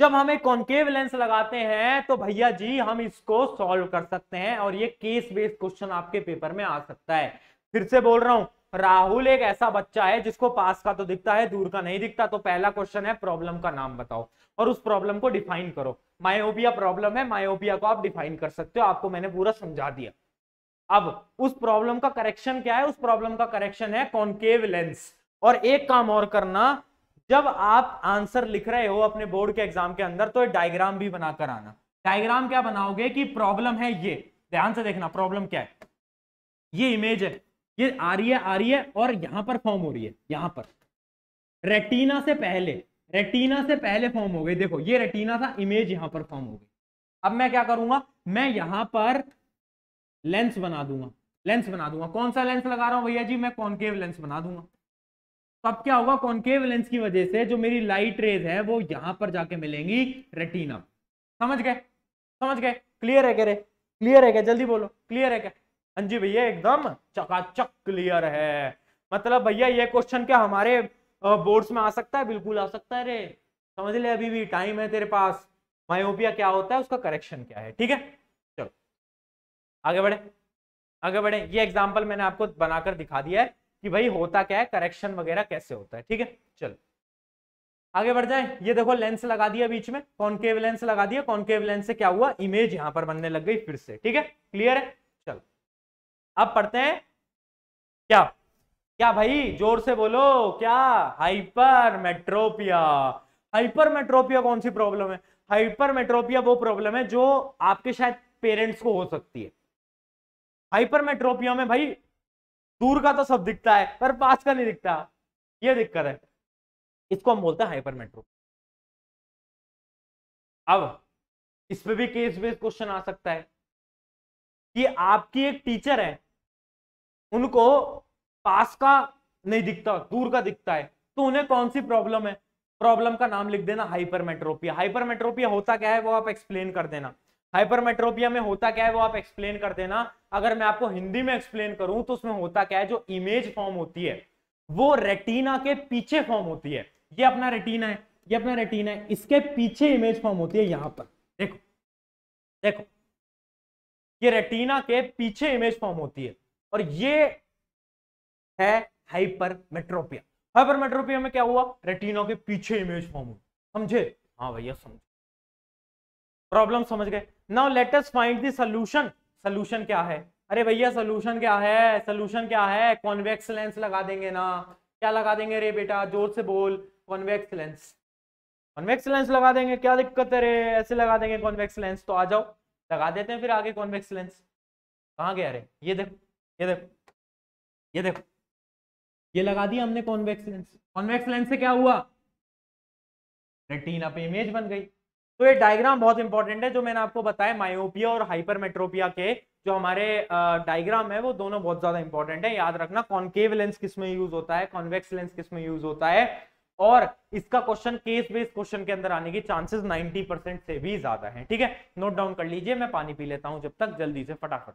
जब हम एक कॉन्केव लेंस लगाते हैं तो भैया जी हम इसको सॉल्व कर सकते हैं और ये केस बेस्ड क्वेश्चन आपके पेपर में आ सकता है फिर से बोल रहा हूं राहुल एक ऐसा बच्चा है जिसको पास का तो दिखता है दूर का नहीं दिखता तो पहला क्वेश्चन है प्रॉब्लम का नाम बताओ और उस प्रॉब्लम को डिफाइन करो मायोपिया प्रॉब्लम है मायोपिया को आप डिफाइन कर सकते हो आपको मैंने पूरा समझा दिया अब उस प्रॉब्लम का करेक्शन क्या है उस प्रॉब्लम का करेक्शन है कॉन्केव लेंस और एक काम और करना जब आप आंसर लिख रहे हो अपने बोर्ड के एग्जाम के अंदर तो डायग्राम भी बनाकर आना डायग्राम क्या बनाओगे कि प्रॉब्लम है ये ध्यान से देखना प्रॉब्लम क्या है ये इमेज है ये आ रही है आ रही है और यहां पर फॉर्म हो रही है यहां पर रेटिना से पहले रेटिना से पहले फॉर्म हो गई देखो ये रेटिना था इमेज यहां पर फॉर्म हो गई अब मैं क्या करूंगा मैं यहां पर लेंस बना दूंगा लेंस बना दूंगा कौन सा लेंस लगा रहा हूं भैया जी मैं कॉनकेव लेंस बना दूंगा तो अब क्या होगा कॉन्केव लेंस की वजह से जो मेरी लाइट रेज है वो यहां पर जाके मिलेंगी रेटिना समझ गए समझ गए क्लियर है क्या क्लियर है क्या जल्दी बोलो क्लियर है क्या हाँ जी भैया एकदम चकाचक क्लियर है मतलब भैया ये क्वेश्चन क्या हमारे बोर्ड्स में आ सकता है बिल्कुल आ सकता है रे समझ ले अभी भी टाइम है तेरे पास मायोपिया क्या होता है उसका करेक्शन क्या है ठीक है चलो आगे बढ़े आगे बढ़े ये एग्जाम्पल मैंने आपको बनाकर दिखा दिया है कि भाई होता क्या है करेक्शन वगैरह कैसे होता है ठीक है चलो आगे बढ़ जाए ये देखो लेंस लगा दिया बीच में कॉनकेव लेंस लगा दिया कॉनकेव लेंस से क्या हुआ इमेज यहां पर बनने लग गई फिर से ठीक है क्लियर है चलो अब पढ़ते हैं क्या क्या भाई जोर से बोलो क्या हाइपर मेट्रोपिया हाइपर मेट्रोपिया कौन सी प्रॉब्लम है हाइपर मेट्रोपिया वो प्रॉब्लम है जो आपके शायद पेरेंट्स को हो सकती है हाइपर मेट्रोपिया में भाई दूर का तो सब दिखता है पर पास का नहीं दिखता ये दिक्कत है इसको हम बोलते हैं हाइपर मेट्रो अब इस पे भी केस बेस्ड क्वेश्चन आ सकता है कि आपकी एक टीचर है उनको पास का नहीं दिखता दूर का दिखता है तो उन्हें कौन सी प्रॉब्लम है प्रॉब्लम का नाम लिख देना हाइपर मेट्रोपिया हाइपर मेट्रोपिया होता क्या है वो आप एक्सप्लेन कर देना हाइपरमेट्रोपिया में होता क्या है वो आप एक्सप्लेन कर देना अगर मैं आपको हिंदी में एक्सप्लेन करूं तो उसमें होता क्या है जो इमेज फॉर्म होती है वो रेटिना के पीछे फॉर्म होती है ये अपना रेटिना है ये अपना रेटिना है इसके पीछे इमेज फॉर्म होती है यहां पर देखो देखो ये रेटिना के पीछे इमेज फॉर्म होती है और ये है हाइपरमेट्रोपिया हाइपरमेट्रोपिया में क्या हुआ रेटिना के पीछे इमेज फॉर्म हुई समझे हाँ भैया समझे प्रॉब्लम समझ गए now let us find solution solution क्या है अरे भैया सोल्यूशन क्या है सोल्यूशन क्या है कॉन्वेक्स लेंस लगा देंगे ना क्या लगा देंगे रे बेटा जोर से बोल कॉन्वेक्स लेंस कॉन्वेक्स लेंस लगा देंगे क्या दिक्कत है रे ऐसे लगा देंगे कॉन्वेक्स लेंस तो आ जाओ लगा देते हैं फिर आगे कॉन्वेक्स लेंस कहाँ गया रे ये देखो ये देखो ये देखो ये लगा दिया हमने कॉन्वेक्स लेंस कॉन्वेक्स लेंस से क्या हुआ रेटिना पे इमेज बन गई तो ये डायग्राम बहुत इंपॉर्टेंट है जो मैंने आपको बताया माओपिया और हाइपरमेट्रोपिया के जो हमारे डायग्राम है वो दोनों बहुत ज्यादा इंपॉर्टेंट है याद रखना कॉन्केव लेंस किस में यूज होता है कॉन्वेक्स लेंस किस में यूज होता है और इसका क्वेश्चन केस बेस्ड क्वेश्चन के अंदर आने की चांसेस 90 परसेंट से भी ज्यादा है ठीक है नोट डाउन कर लीजिए मैं पानी पी लेता हूं जब तक जल्दी से फटाफट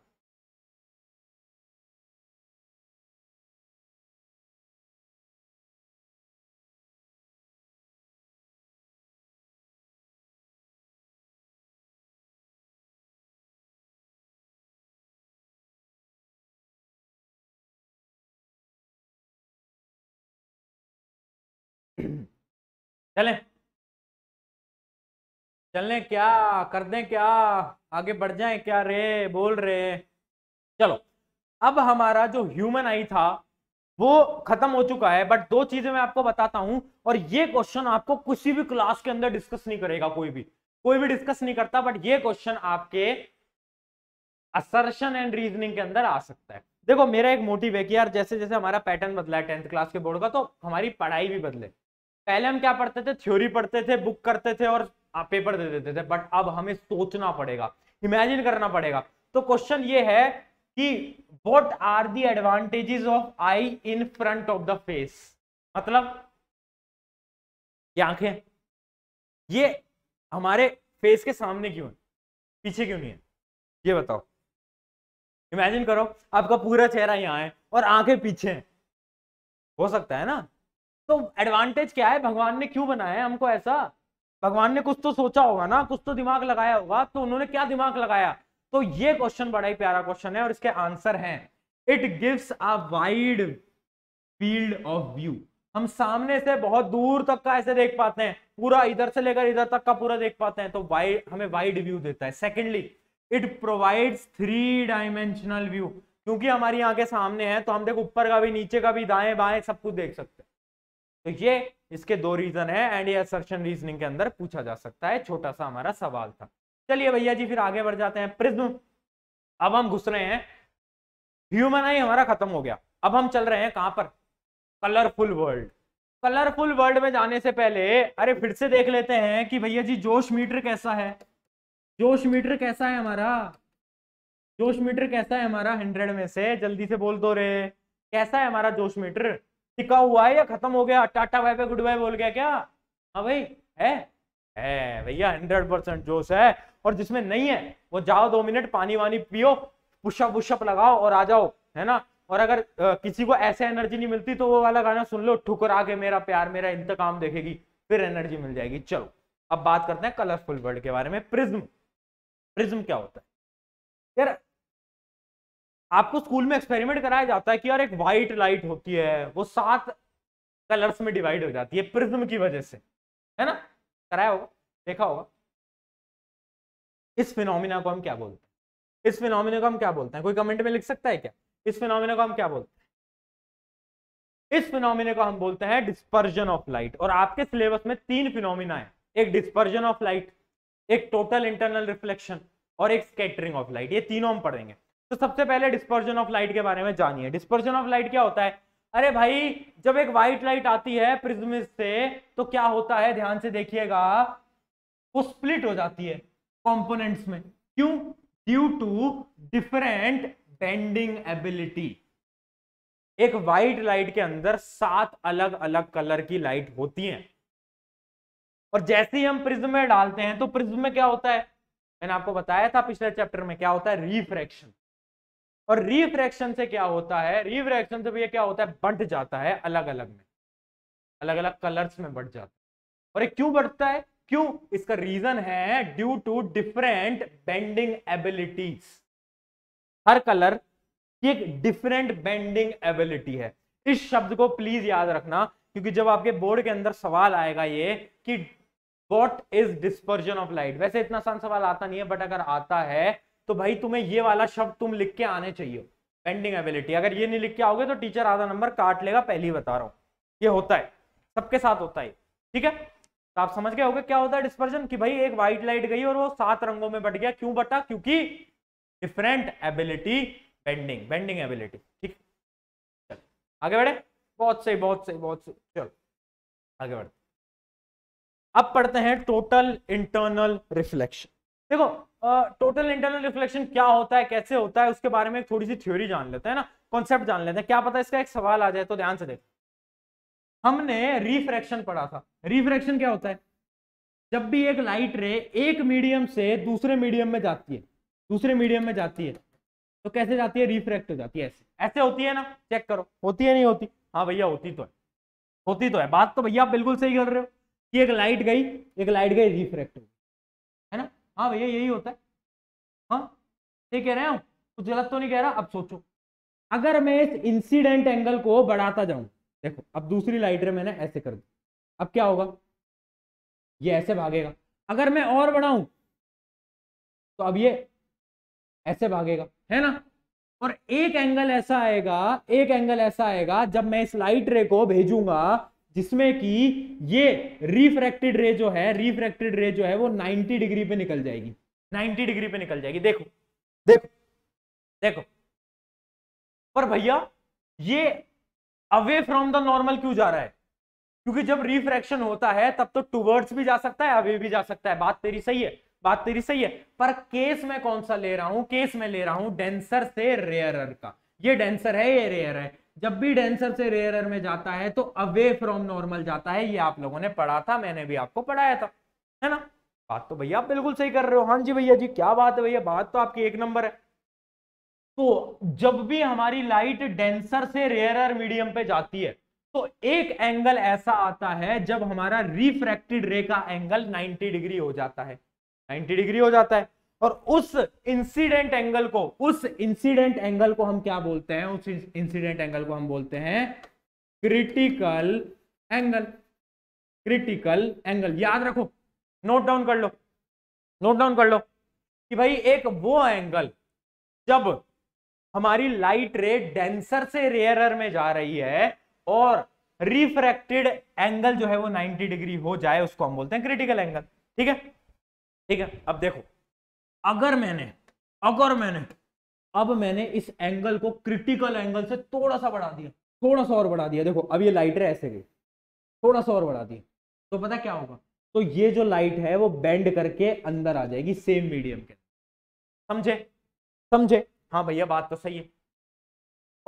चलें चलें क्या कर दें क्या आगे बढ़ जाएं क्या रे बोल रहे चलो अब हमारा जो ह्यूमन आई था वो खत्म हो चुका है बट दो चीजें मैं आपको बताता हूं और ये क्वेश्चन आपको किसी भी क्लास के अंदर डिस्कस नहीं करेगा कोई भी कोई भी डिस्कस नहीं करता बट ये क्वेश्चन आपके असर्शन एंड रीजनिंग के अंदर आ सकता है देखो मेरा एक मोटिव है कि यार जैसे जैसे हमारा पैटर्न बदला है टेंथ क्लास के बोर्ड का तो हमारी पढ़ाई भी बदले पहले हम क्या पढ़ते थे थ्योरी पढ़ते थे बुक करते थे और पेपर दे देते थे बट अब हमें सोचना पड़ेगा इमेजिन करना पड़ेगा तो क्वेश्चन ये है कि what are the advantages of eye in front of the face मतलब ये आंखें ये हमारे फेस के सामने क्यों है पीछे क्यों नहीं है ये बताओ इमेजिन करो आपका पूरा चेहरा यहाँ है और आंखें पीछे हैं हो सकता है ना तो एडवांटेज क्या है भगवान ने क्यों बनाया है हमको ऐसा भगवान ने कुछ तो सोचा होगा ना कुछ तो दिमाग लगाया होगा तो उन्होंने क्या दिमाग लगाया तो ये क्वेश्चन बड़ा ही प्यारा क्वेश्चन है और इसके आंसर है it gives a wide field of view हम सामने से बहुत दूर तक का ऐसे देख पाते हैं पूरा इधर से लेकर इधर तक का पूरा देख पाते हैं तो वाइड हमें वाइड व्यू देता है secondly it provides three dimensional view क्योंकि हमारी आंखें सामने है तो हम देख ऊपर का भी नीचे का भी दाएं बाएं सब कुछ देख सकते हैं तो ये इसके दो रीजन है एंड ये असर्शन रीजनिंग के अंदर पूछा जा सकता है छोटा सा हमारा सवाल था चलिए भैया जी फिर आगे बढ़ जाते हैं प्रिज्म अब हम घुस रहे हैं ह्यूमन आई हमारा खत्म हो गया अब हम चल रहे हैं कहां पर कलरफुल वर्ल्ड कलरफुल वर्ल्ड में जाने से पहले अरे फिर से देख लेते हैं कि भैया जी जोश मीटर कैसा है जोश मीटर कैसा है हमारा जोश मीटर कैसा है हमारा हंड्रेड में से जल्दी से बोल दो रे कैसा है हमारा जोश मीटर टिका हुआ है या खत्म हो गया टाटा बाय गुड बाय बोल गया क्या हाँ भाई है है भैया हंड्रेड परसेंट जोश है और जिसमें नहीं है वो जाओ दो मिनट पानी वानी पियो पुशअप पुशअप लगाओ और आ जाओ है ना और अगर आ, किसी को ऐसे एनर्जी नहीं मिलती तो वो वाला गाना सुन लो ठुकरा के मेरा प्यार मेरा इंतकाम देखेगी फिर एनर्जी मिल जाएगी चलो अब बात करते हैं कलरफुल वर्ड के बारे में प्रिज्म प्रिज्म क्या होता है यार आपको स्कूल में एक्सपेरिमेंट कराया जाता है कि यार एक व्हाइट लाइट होती है वो सात कलर्स में डिवाइड हो जाती है प्रिज्म की वजह से है ना कराया होगा देखा होगा इस फिनोमिना को हम क्या बोलते हैं इस फिनोमिना को हम क्या बोलते हैं कोई कमेंट में लिख सकता है क्या इस फिनोमिना को हम क्या बोलते हैं इस फिनोमिना को हम बोलते हैं डिस्पर्जन ऑफ लाइट और आपके सिलेबस में तीन फिनोमिना है एक डिस्पर्जन ऑफ लाइट एक टोटल इंटरनल रिफ्लेक्शन और एक स्केटरिंग ऑफ लाइट ये तीनों हम पढ़ेंगे तो सबसे पहले डिस्पर्जन ऑफ लाइट के बारे में जानिए डिस्पर्जन ऑफ लाइट क्या होता है अरे भाई जब एक व्हाइट लाइट आती है प्रिज्म से तो क्या होता है ध्यान से देखिएगा वो स्प्लिट हो जाती है कंपोनेंट्स में क्यों due to different bending ability एक व्हाइट लाइट के अंदर सात अलग अलग कलर की लाइट होती हैं और जैसे ही हम प्रिज्म में डालते हैं तो प्रिज्म में क्या होता है मैंने आपको बताया था पिछले चैप्टर में क्या होता है रिफ्रैक्शन और रिफ्रैक्शन से क्या होता है रिफ्रैक्शन से ये क्या होता है बढ़ जाता है अलग अलग में अलग अलग कलर्स में बढ़ जाता है और ये क्यों बढ़ता है क्यों इसका रीजन है due to different bending abilities हर कलर की एक डिफरेंट बेंडिंग एबिलिटी है इस शब्द को प्लीज याद रखना क्योंकि जब आपके बोर्ड के अंदर सवाल आएगा ये कि what is dispersion of light वैसे इतना आसान सवाल आता नहीं है बट अगर आता है तो भाई तुम्हें ये वाला शब्द तुम लिख के आने चाहिए पेंडिंग एबिलिटी अगर ये नहीं लिख के आओगे तो टीचर आधा नंबर काट लेगा पहले ही बता रहा हूँ ये होता है सबके साथ होता है ठीक है तो आप समझ गए क्या होता है डिस्पर्जन की भाई एक व्हाइट लाइट गई और वो सात रंगों में बट गया क्यों बटा क्योंकि different ability bending bending ability ठीक चल आगे बढ़े बहुत सही बहुत सही बहुत सही चलो आगे बढ़ते अब पढ़ते हैं टोटल इंटरनल रिफ्लेक्शन देखो टोटल इंटरनल रिफ्लेक्शन क्या होता है कैसे होता है उसके बारे में थोड़ी सी थ्योरी जान लेते हैं ना कॉन्सेप्ट जान लेते हैं क्या पता इसका एक सवाल आ जाए तो ध्यान से देख हमने रिफ्रैक्शन पढ़ा था रिफ्रैक्शन क्या होता है जब भी एक लाइट रे एक मीडियम से दूसरे मीडियम में जाती है दूसरे मीडियम में जाती है तो कैसे जाती है रिफ्रैक्ट हो जाती है ऐसे ऐसे होती है ना चेक करो होती है नहीं होती हाँ भैया होती तो है होती तो है बात तो भैया आप बिल्कुल सही कर रहे हो कि एक लाइट गई एक लाइट गई रिफ्रैक्ट हो हाँ भैया यही होता है हाँ ये कह रहे हो कुछ गलत तो नहीं कह रहा अब सोचो अगर मैं इस इंसिडेंट एंगल को बढ़ाता जाऊं देखो अब दूसरी लाइटर मैंने ऐसे कर दी अब क्या होगा ये ऐसे भागेगा अगर मैं और बढ़ाऊं तो अब ये ऐसे भागेगा है ना और एक एंगल ऐसा आएगा एक एंगल ऐसा आएगा जब मैं इस लाइट रे को भेजूंगा जिसमें कि ये रिफ्रैक्टेड रे जो है रिफ्रैक्टेड रे जो है वो 90 डिग्री पे निकल जाएगी 90 डिग्री पे निकल जाएगी देखो देखो देखो पर भैया ये अवे फ्रॉम द नॉर्मल क्यों जा रहा है क्योंकि जब रिफ्रैक्शन होता है तब तो टूवर्ड्स भी जा सकता है अवे भी जा सकता है बात तेरी सही है बात तेरी सही है पर केस में कौन सा ले रहा हूं केस में ले रहा हूं डेंसर से रेयर का ये डेंसर है ये रेयर है जब भी डेंसर से रेयरर में जाता है तो अवे फ्रॉम नॉर्मल जाता है ये आप लोगों ने पढ़ा था मैंने भी आपको पढ़ाया था है ना बात तो भैया आप बिल्कुल सही कर रहे हो हाँ जी भैया जी क्या बात है भैया बात तो आपकी एक नंबर है तो जब भी हमारी लाइट डेंसर से रेयरर मीडियम पे जाती है तो एक एंगल ऐसा आता है जब हमारा रिफ्रैक्टेड रे का एंगल 90 डिग्री हो जाता है 90 डिग्री हो जाता है और उस इंसिडेंट एंगल को उस इंसिडेंट एंगल को हम क्या बोलते हैं उस इंसिडेंट एंगल को हम बोलते हैं क्रिटिकल एंगल क्रिटिकल एंगल याद रखो नोट डाउन कर लो नोट डाउन कर लो कि भाई एक वो एंगल जब हमारी लाइट रे डेंसर से रेयरर में जा रही है और रिफ्रैक्टेड एंगल जो है वो 90 डिग्री हो जाए उसको हम बोलते हैं क्रिटिकल एंगल ठीक है ठीक है अब देखो अगर मैंने अगर मैंने अब मैंने इस एंगल को क्रिटिकल एंगल से थोड़ा सा बढ़ा दिया थोड़ा सा और बढ़ा दिया देखो अब ये लाइट है ऐसे गई थोड़ा सा और बढ़ा दिया तो पता क्या होगा तो ये जो लाइट है वो बेंड करके अंदर आ जाएगी सेम मीडियम के समझे समझे हाँ भैया बात तो सही है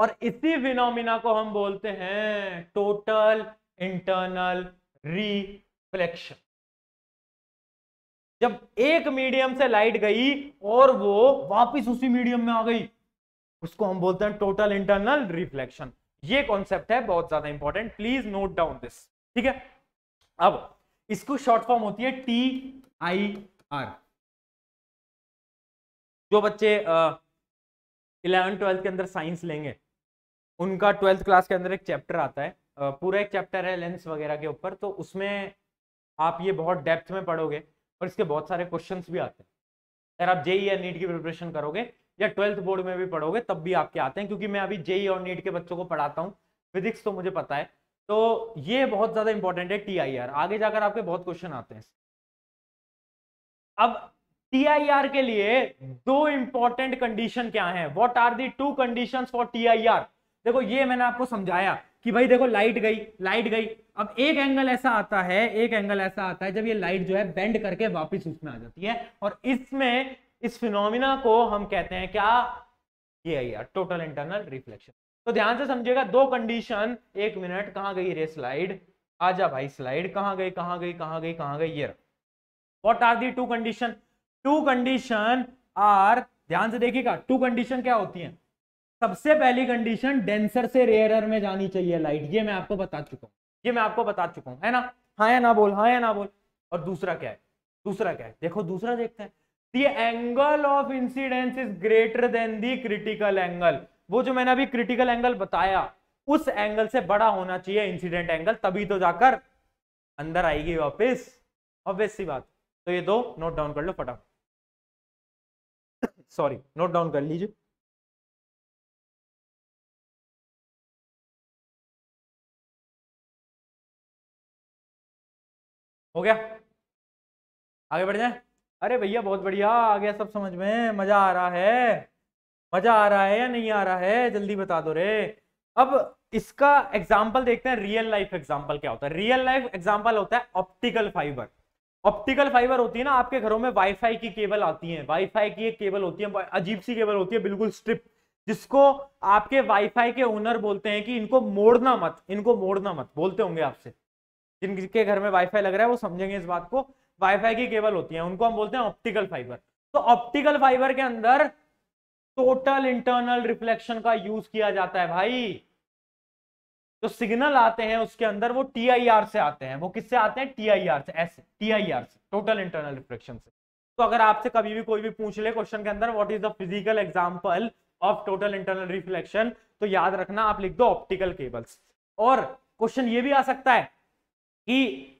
और इसी फिनोमिना को हम बोलते हैं टोटल इंटरनल रिफ्लेक्शन जब एक मीडियम से लाइट गई और वो वापिस उसी मीडियम में आ गई उसको हम बोलते हैं टोटल इंटरनल रिफ्लेक्शन ये कॉन्सेप्ट है बहुत ज्यादा important please note down this ठीक है अब इसको शॉर्ट फॉर्म होती है टी आई आर जो बच्चे इलेवन ट्वेल्थ के अंदर साइंस लेंगे उनका ट्वेल्थ क्लास के अंदर एक चैप्टर आता है पूरा एक चैप्टर है लेंस वगैरह के ऊपर तो उसमें आप ये बहुत डेप्थ में पढ़ोगे पर इसके बहुत सारे क्वेश्चन भी आते हैं अगर आप जेई या नीट की प्रिपरेशन करोगे या ट्वेल्थ बोर्ड में भी पढ़ोगे तब भी आपके आते हैं क्योंकि मैं अभी जेई e और नीट के बच्चों को पढ़ाता हूँ फिजिक्स तो मुझे पता है तो ये बहुत ज़्यादा इंपॉर्टेंट है टी आगे जाकर आपके बहुत क्वेश्चन आते हैं अब टी के लिए दो इंपॉर्टेंट कंडीशन क्या है what are the two condition for T देखो ये मैंने आपको समझाया कि भाई देखो लाइट गई लाइट गई अब एक एंगल ऐसा आता है एक एंगल ऐसा आता है जब ये लाइट जो है बेंड करके वापस उसमें आ जाती है और इसमें इस फिनोमिना को हम कहते हैं क्या ये यार टोटल इंटरनल रिफ्लेक्शन तो ध्यान से समझिएगा दो कंडीशन एक मिनट कहाँ गई रे स्लाइड आजा भाई स्लाइड कहाँ गई कहाँ गई कहाँ गई कहाँ गई ये what are the two condition two condition are ध्यान से देखिएगा टू कंडीशन क्या होती है सबसे पहली कंडीशन डेंसर से रेयरर में जानी चाहिए लाइट ये मैं आपको बता चुका हूँ ये मैं आपको बता चुका हूँ है ना हाँ या ना बोल हाँ या ना बोल और दूसरा क्या है दूसरा क्या है देखो दूसरा देखते हैं तो ये angle of incidence is greater than the critical angle वो जो मैंने अभी क्रिटिकल एंगल बताया उस एंगल से बड़ा होना चाहिए इंसिडेंट एंगल तभी तो जाकर अंदर आएगी वापिस ऑब्वियस सी बात तो ये दो नोट डाउन कर लो फटाफट सॉरी नोट डाउन कर लीजिए हो गया आगे बढ़ जाए अरे भैया बहुत बढ़िया आ गया सब समझ में मजा आ रहा है मजा आ रहा है या नहीं आ रहा है जल्दी बता दो रे अब इसका एग्जाम्पल देखते हैं रियल लाइफ एग्जाम्पल क्या होता है रियल लाइफ एग्जाम्पल होता है ऑप्टिकल फाइबर ऑप्टिकल फाइबर होती है ना आपके घरों में वाईफाई की केबल आती है वाईफाई की एक केबल होती है अजीब सी केबल होती है बिल्कुल स्ट्रिप जिसको आपके वाईफाई के ओनर बोलते हैं कि इनको मोड़ना मत इनको मोड़ना मत बोलते होंगे आपसे जिनके घर में वाईफाई लग रहा है वो समझेंगे इस बात को वाईफाई की केबल होती है उनको हम बोलते हैं ऑप्टिकल फाइबर तो ऑप्टिकल फाइबर के अंदर टोटल इंटरनल रिफ्लेक्शन का यूज किया जाता है भाई जो सिग्नल आते हैं उसके अंदर वो टी से आते हैं वो किससे आते हैं टी से ऐसे टी से टोटल इंटरनल रिफ्लेक्शन से तो अगर आपसे कभी भी कोई भी पूछ ले क्वेश्चन के अंदर what is the physical example of total internal reflection तो याद रखना आप लिख दो ऑप्टिकल केबल्स और क्वेश्चन ये भी आ सकता है कि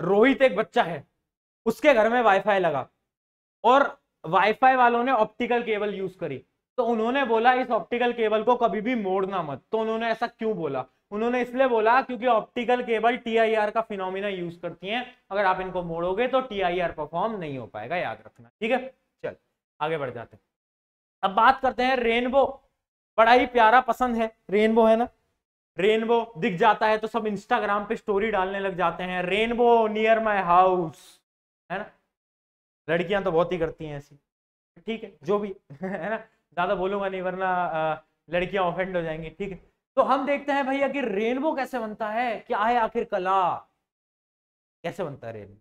रोहित एक बच्चा है उसके घर में वाईफाई लगा और वाईफाई वालों ने ऑप्टिकल केबल यूज करी तो उन्होंने बोला इस ऑप्टिकल केबल को कभी भी मोड़ना मत तो उन्होंने ऐसा क्यों बोला उन्होंने इसलिए बोला क्योंकि ऑप्टिकल केबल टीआईआर का फिनोमिना यूज करती हैं अगर आप इनको मोड़ोगे तो टीआईआर परफॉर्म नहीं हो पाएगा याद रखना ठीक है चल आगे बढ़ जाते हैं अब बात करते हैं रेनबो बड़ा ही प्यारा पसंद है रेनबो है ना रेनबो दिख जाता है तो सब इंस्टाग्राम पे स्टोरी डालने लग जाते हैं रेनबो नियर माय हाउस है ना लड़कियां तो बहुत ही करती हैं ऐसी ठीक है जो भी है ना ज़्यादा बोलूंगा नहीं वरना लड़कियां ऑफेंड हो जाएंगी ठीक है तो हम देखते हैं भैया कि रेनबो कैसे बनता है क्या है आखिर कला कैसे बनता है रेनबो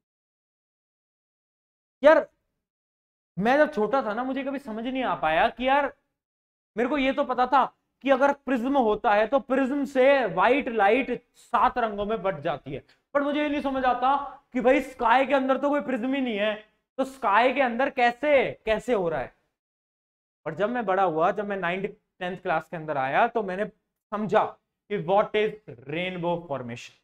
यार मैं जब छोटा था ना मुझे कभी समझ नहीं आ पाया कि यार मेरे को ये तो पता था कि अगर प्रिज्म होता है तो प्रिज्म से व्हाइट लाइट सात रंगों में बट जाती है पर मुझे ये नहीं समझ आता कि भाई स्काई के अंदर तो कोई प्रिज्म ही नहीं है तो स्काई के अंदर कैसे कैसे हो रहा है और जब मैं बड़ा हुआ जब मैं नाइन्थ टेंथ क्लास के अंदर आया तो मैंने समझा कि what is rainbow formation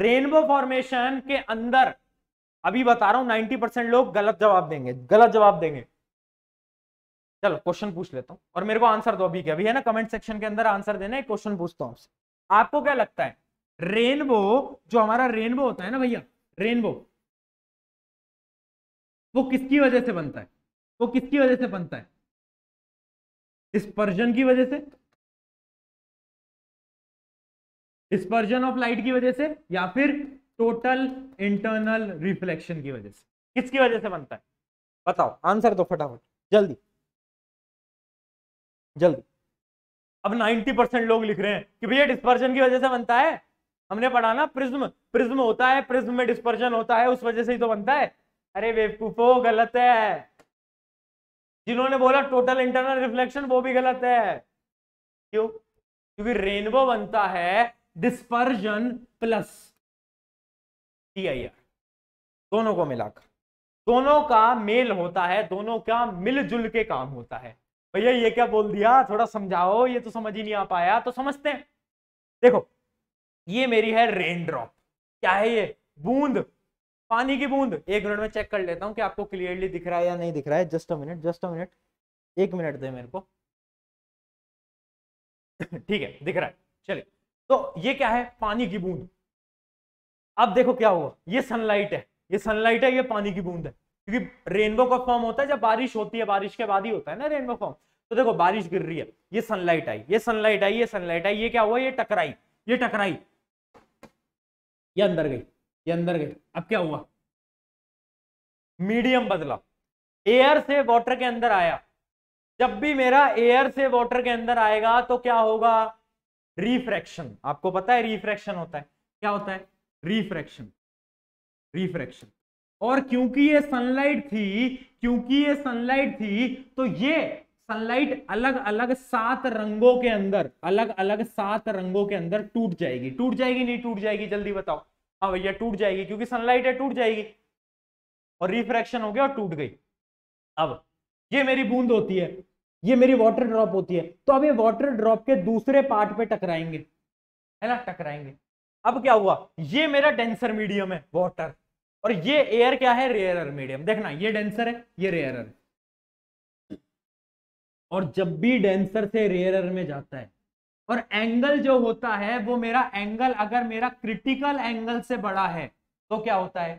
rainbow formation के अंदर अभी बता रहा हूं 90 परसेंट लोग गलत जवाब देंगे गलत जवाब देंगे चलो क्वेश्चन पूछ लेता हूँ और मेरे को आंसर दो अभी क्या अभी है ना कमेंट सेक्शन के अंदर आंसर देना एक क्वेश्चन पूछता हूँ आपसे आपको क्या लगता है रेनबो जो हमारा रेनबो होता है ना भैया रेनबो वो किसकी वजह से बनता है वो किसकी वजह से बनता है स्पर्जन की वजह से स्पर्जन ऑफ लाइट की वजह से या फिर टोटल इंटरनल रिफ्लेक्शन की वजह से किसकी वजह से बनता है बताओ आंसर दो फटाफट जल्दी जल्दी अब 90 लोग लिख रहे हैं कि भैया डिस्पर्शन की वजह से बनता है हमने पढ़ा ना प्रिज्म प्रिज्म होता है प्रिज्म में डिस्पर्शन होता है उस वजह से ही तो बनता है अरे बेवकूफो गलत है जिन्होंने बोला टोटल इंटरनल रिफ्लेक्शन वो भी गलत है क्यों क्योंकि रेनबो बनता है dispersion plus T I R दोनों को मिलाकर दोनों का मेल होता है दोनों का मिलजुल के काम होता है भैया ये क्या बोल दिया थोड़ा समझाओ ये तो समझ ही नहीं आ पाया तो समझते हैं देखो ये मेरी है रेन ड्रॉप क्या है ये बूंद पानी की बूंद एक मिनट में चेक कर लेता हूँ कि आपको क्लियरली दिख रहा है या नहीं दिख रहा है just a minute just a minute एक मिनट दे मेरे को ठीक है दिख रहा है चलिए तो ये क्या है पानी की बूंद अब देखो क्या हुआ ये सनलाइट है ये सनलाइट है ये पानी की बूंद है क्योंकि रेनबो का फॉर्म होता है जब बारिश होती है बारिश के बाद ही होता है ना रेनबो फॉर्म तो देखो बारिश गिर रही है ये सनलाइट आई ये सनलाइट आई ये सनलाइट आई ये क्या हुआ ये टकराई ये टकराई ये अंदर गई ये अंदर गई अब क्या हुआ मीडियम बदला एयर से वाटर के अंदर आया जब भी मेरा एयर से वाटर के अंदर आएगा तो क्या होगा रिफ्रैक्शन आपको पता है रिफ्रैक्शन होता है क्या होता है रिफ्रैक्शन रिफ्रैक्शन और क्योंकि ये सनलाइट थी क्योंकि ये सनलाइट थी तो ये सनलाइट अलग अलग सात रंगों के अंदर अलग अलग सात रंगों के अंदर टूट जाएगी टूट जाएगी नहीं टूट जाएगी जल्दी बताओ हाँ भैया टूट जाएगी क्योंकि सनलाइट है टूट जाएगी और रिफ्रैक्शन हो गया और टूट गई अब ये मेरी बूंद होती है ये मेरी वाटर ड्रॉप होती है तो अब ये वाटर ड्रॉप के दूसरे पार्ट पे टकराएंगे है ना टकराएंगे अब क्या हुआ ये मेरा डेंसर मीडियम है वाटर और ये एयर क्या है रेयरर मीडियम देखना ये डेंसर है ये रेयरर और जब भी डेंसर से रेयरर में जाता है और एंगल जो होता है वो मेरा एंगल अगर मेरा क्रिटिकल एंगल से बड़ा है तो क्या होता है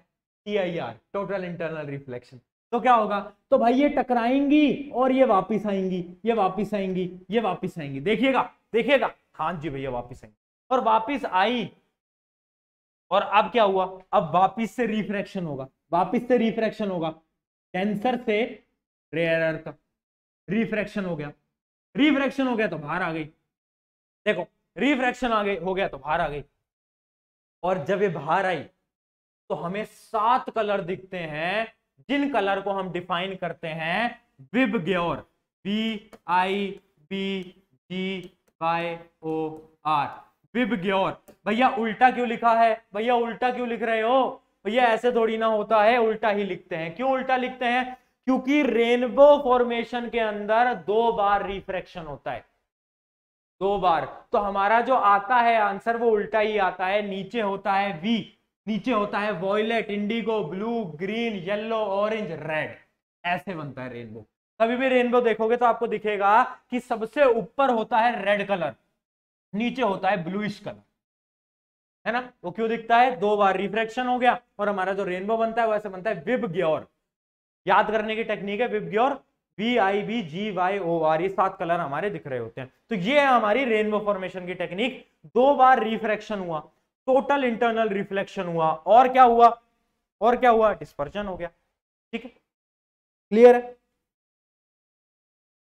T I R total internal reflection तो क्या होगा तो भाई ये टकराएंगी और ये वापिस आएंगी ये वापिस आएंगी ये वापिस आएंगी देखिएगा देखिएगा हाँ जी भैया वापिस आएंगी और वापिस आई और अब क्या हुआ अब वापिस से रिफ्रैक्शन होगा वापिस से रिफ्रैक्शन होगा कैंसर से रेयर अर्थ रिफ्रैक्शन हो गया रिफ्रैक्शन हो गया तो बाहर आ गई देखो रिफ्रैक्शन आ गई हो गया तो बाहर आ गई और जब ये बाहर आई तो हमें सात कलर दिखते हैं जिन कलर को हम डिफाइन करते हैं VIBGYOR B I B G Y O R VIBGYOR भैया उल्टा क्यों लिखा है भैया उल्टा क्यों लिख रहे हो भैया ऐसे थोड़ी ना होता है उल्टा ही लिखते हैं क्यों उल्टा लिखते हैं क्योंकि रेनबो फॉर्मेशन के अंदर दो बार रिफ्रैक्शन होता है दो बार तो हमारा जो आता है आंसर वो उल्टा ही आता है नीचे होता है वी नीचे होता है violet indigo blue green yellow orange red ऐसे बनता है रेनबो कभी भी रेनबो देखोगे तो आपको दिखेगा कि सबसे ऊपर होता है रेड कलर नीचे होता है ब्लूइश कलर है ना वो क्यों दिखता है दो बार रिफ्रैक्शन हो गया और हमारा जो रेनबो बनता है वो ऐसे बनता है विब ग्योर याद करने की टेक्निक है VIBGYOR V I B G Y O R ये सात कलर हमारे दिख रहे होते हैं तो ये है हमारी रेनबो फॉर्मेशन की टेक्निक दो बार रिफ्रेक्शन हुआ टोटल इंटरनल रिफ्लेक्शन हुआ और क्या हुआ और क्या हुआ डिस्पर्जन हो गया ठीक है क्लियर है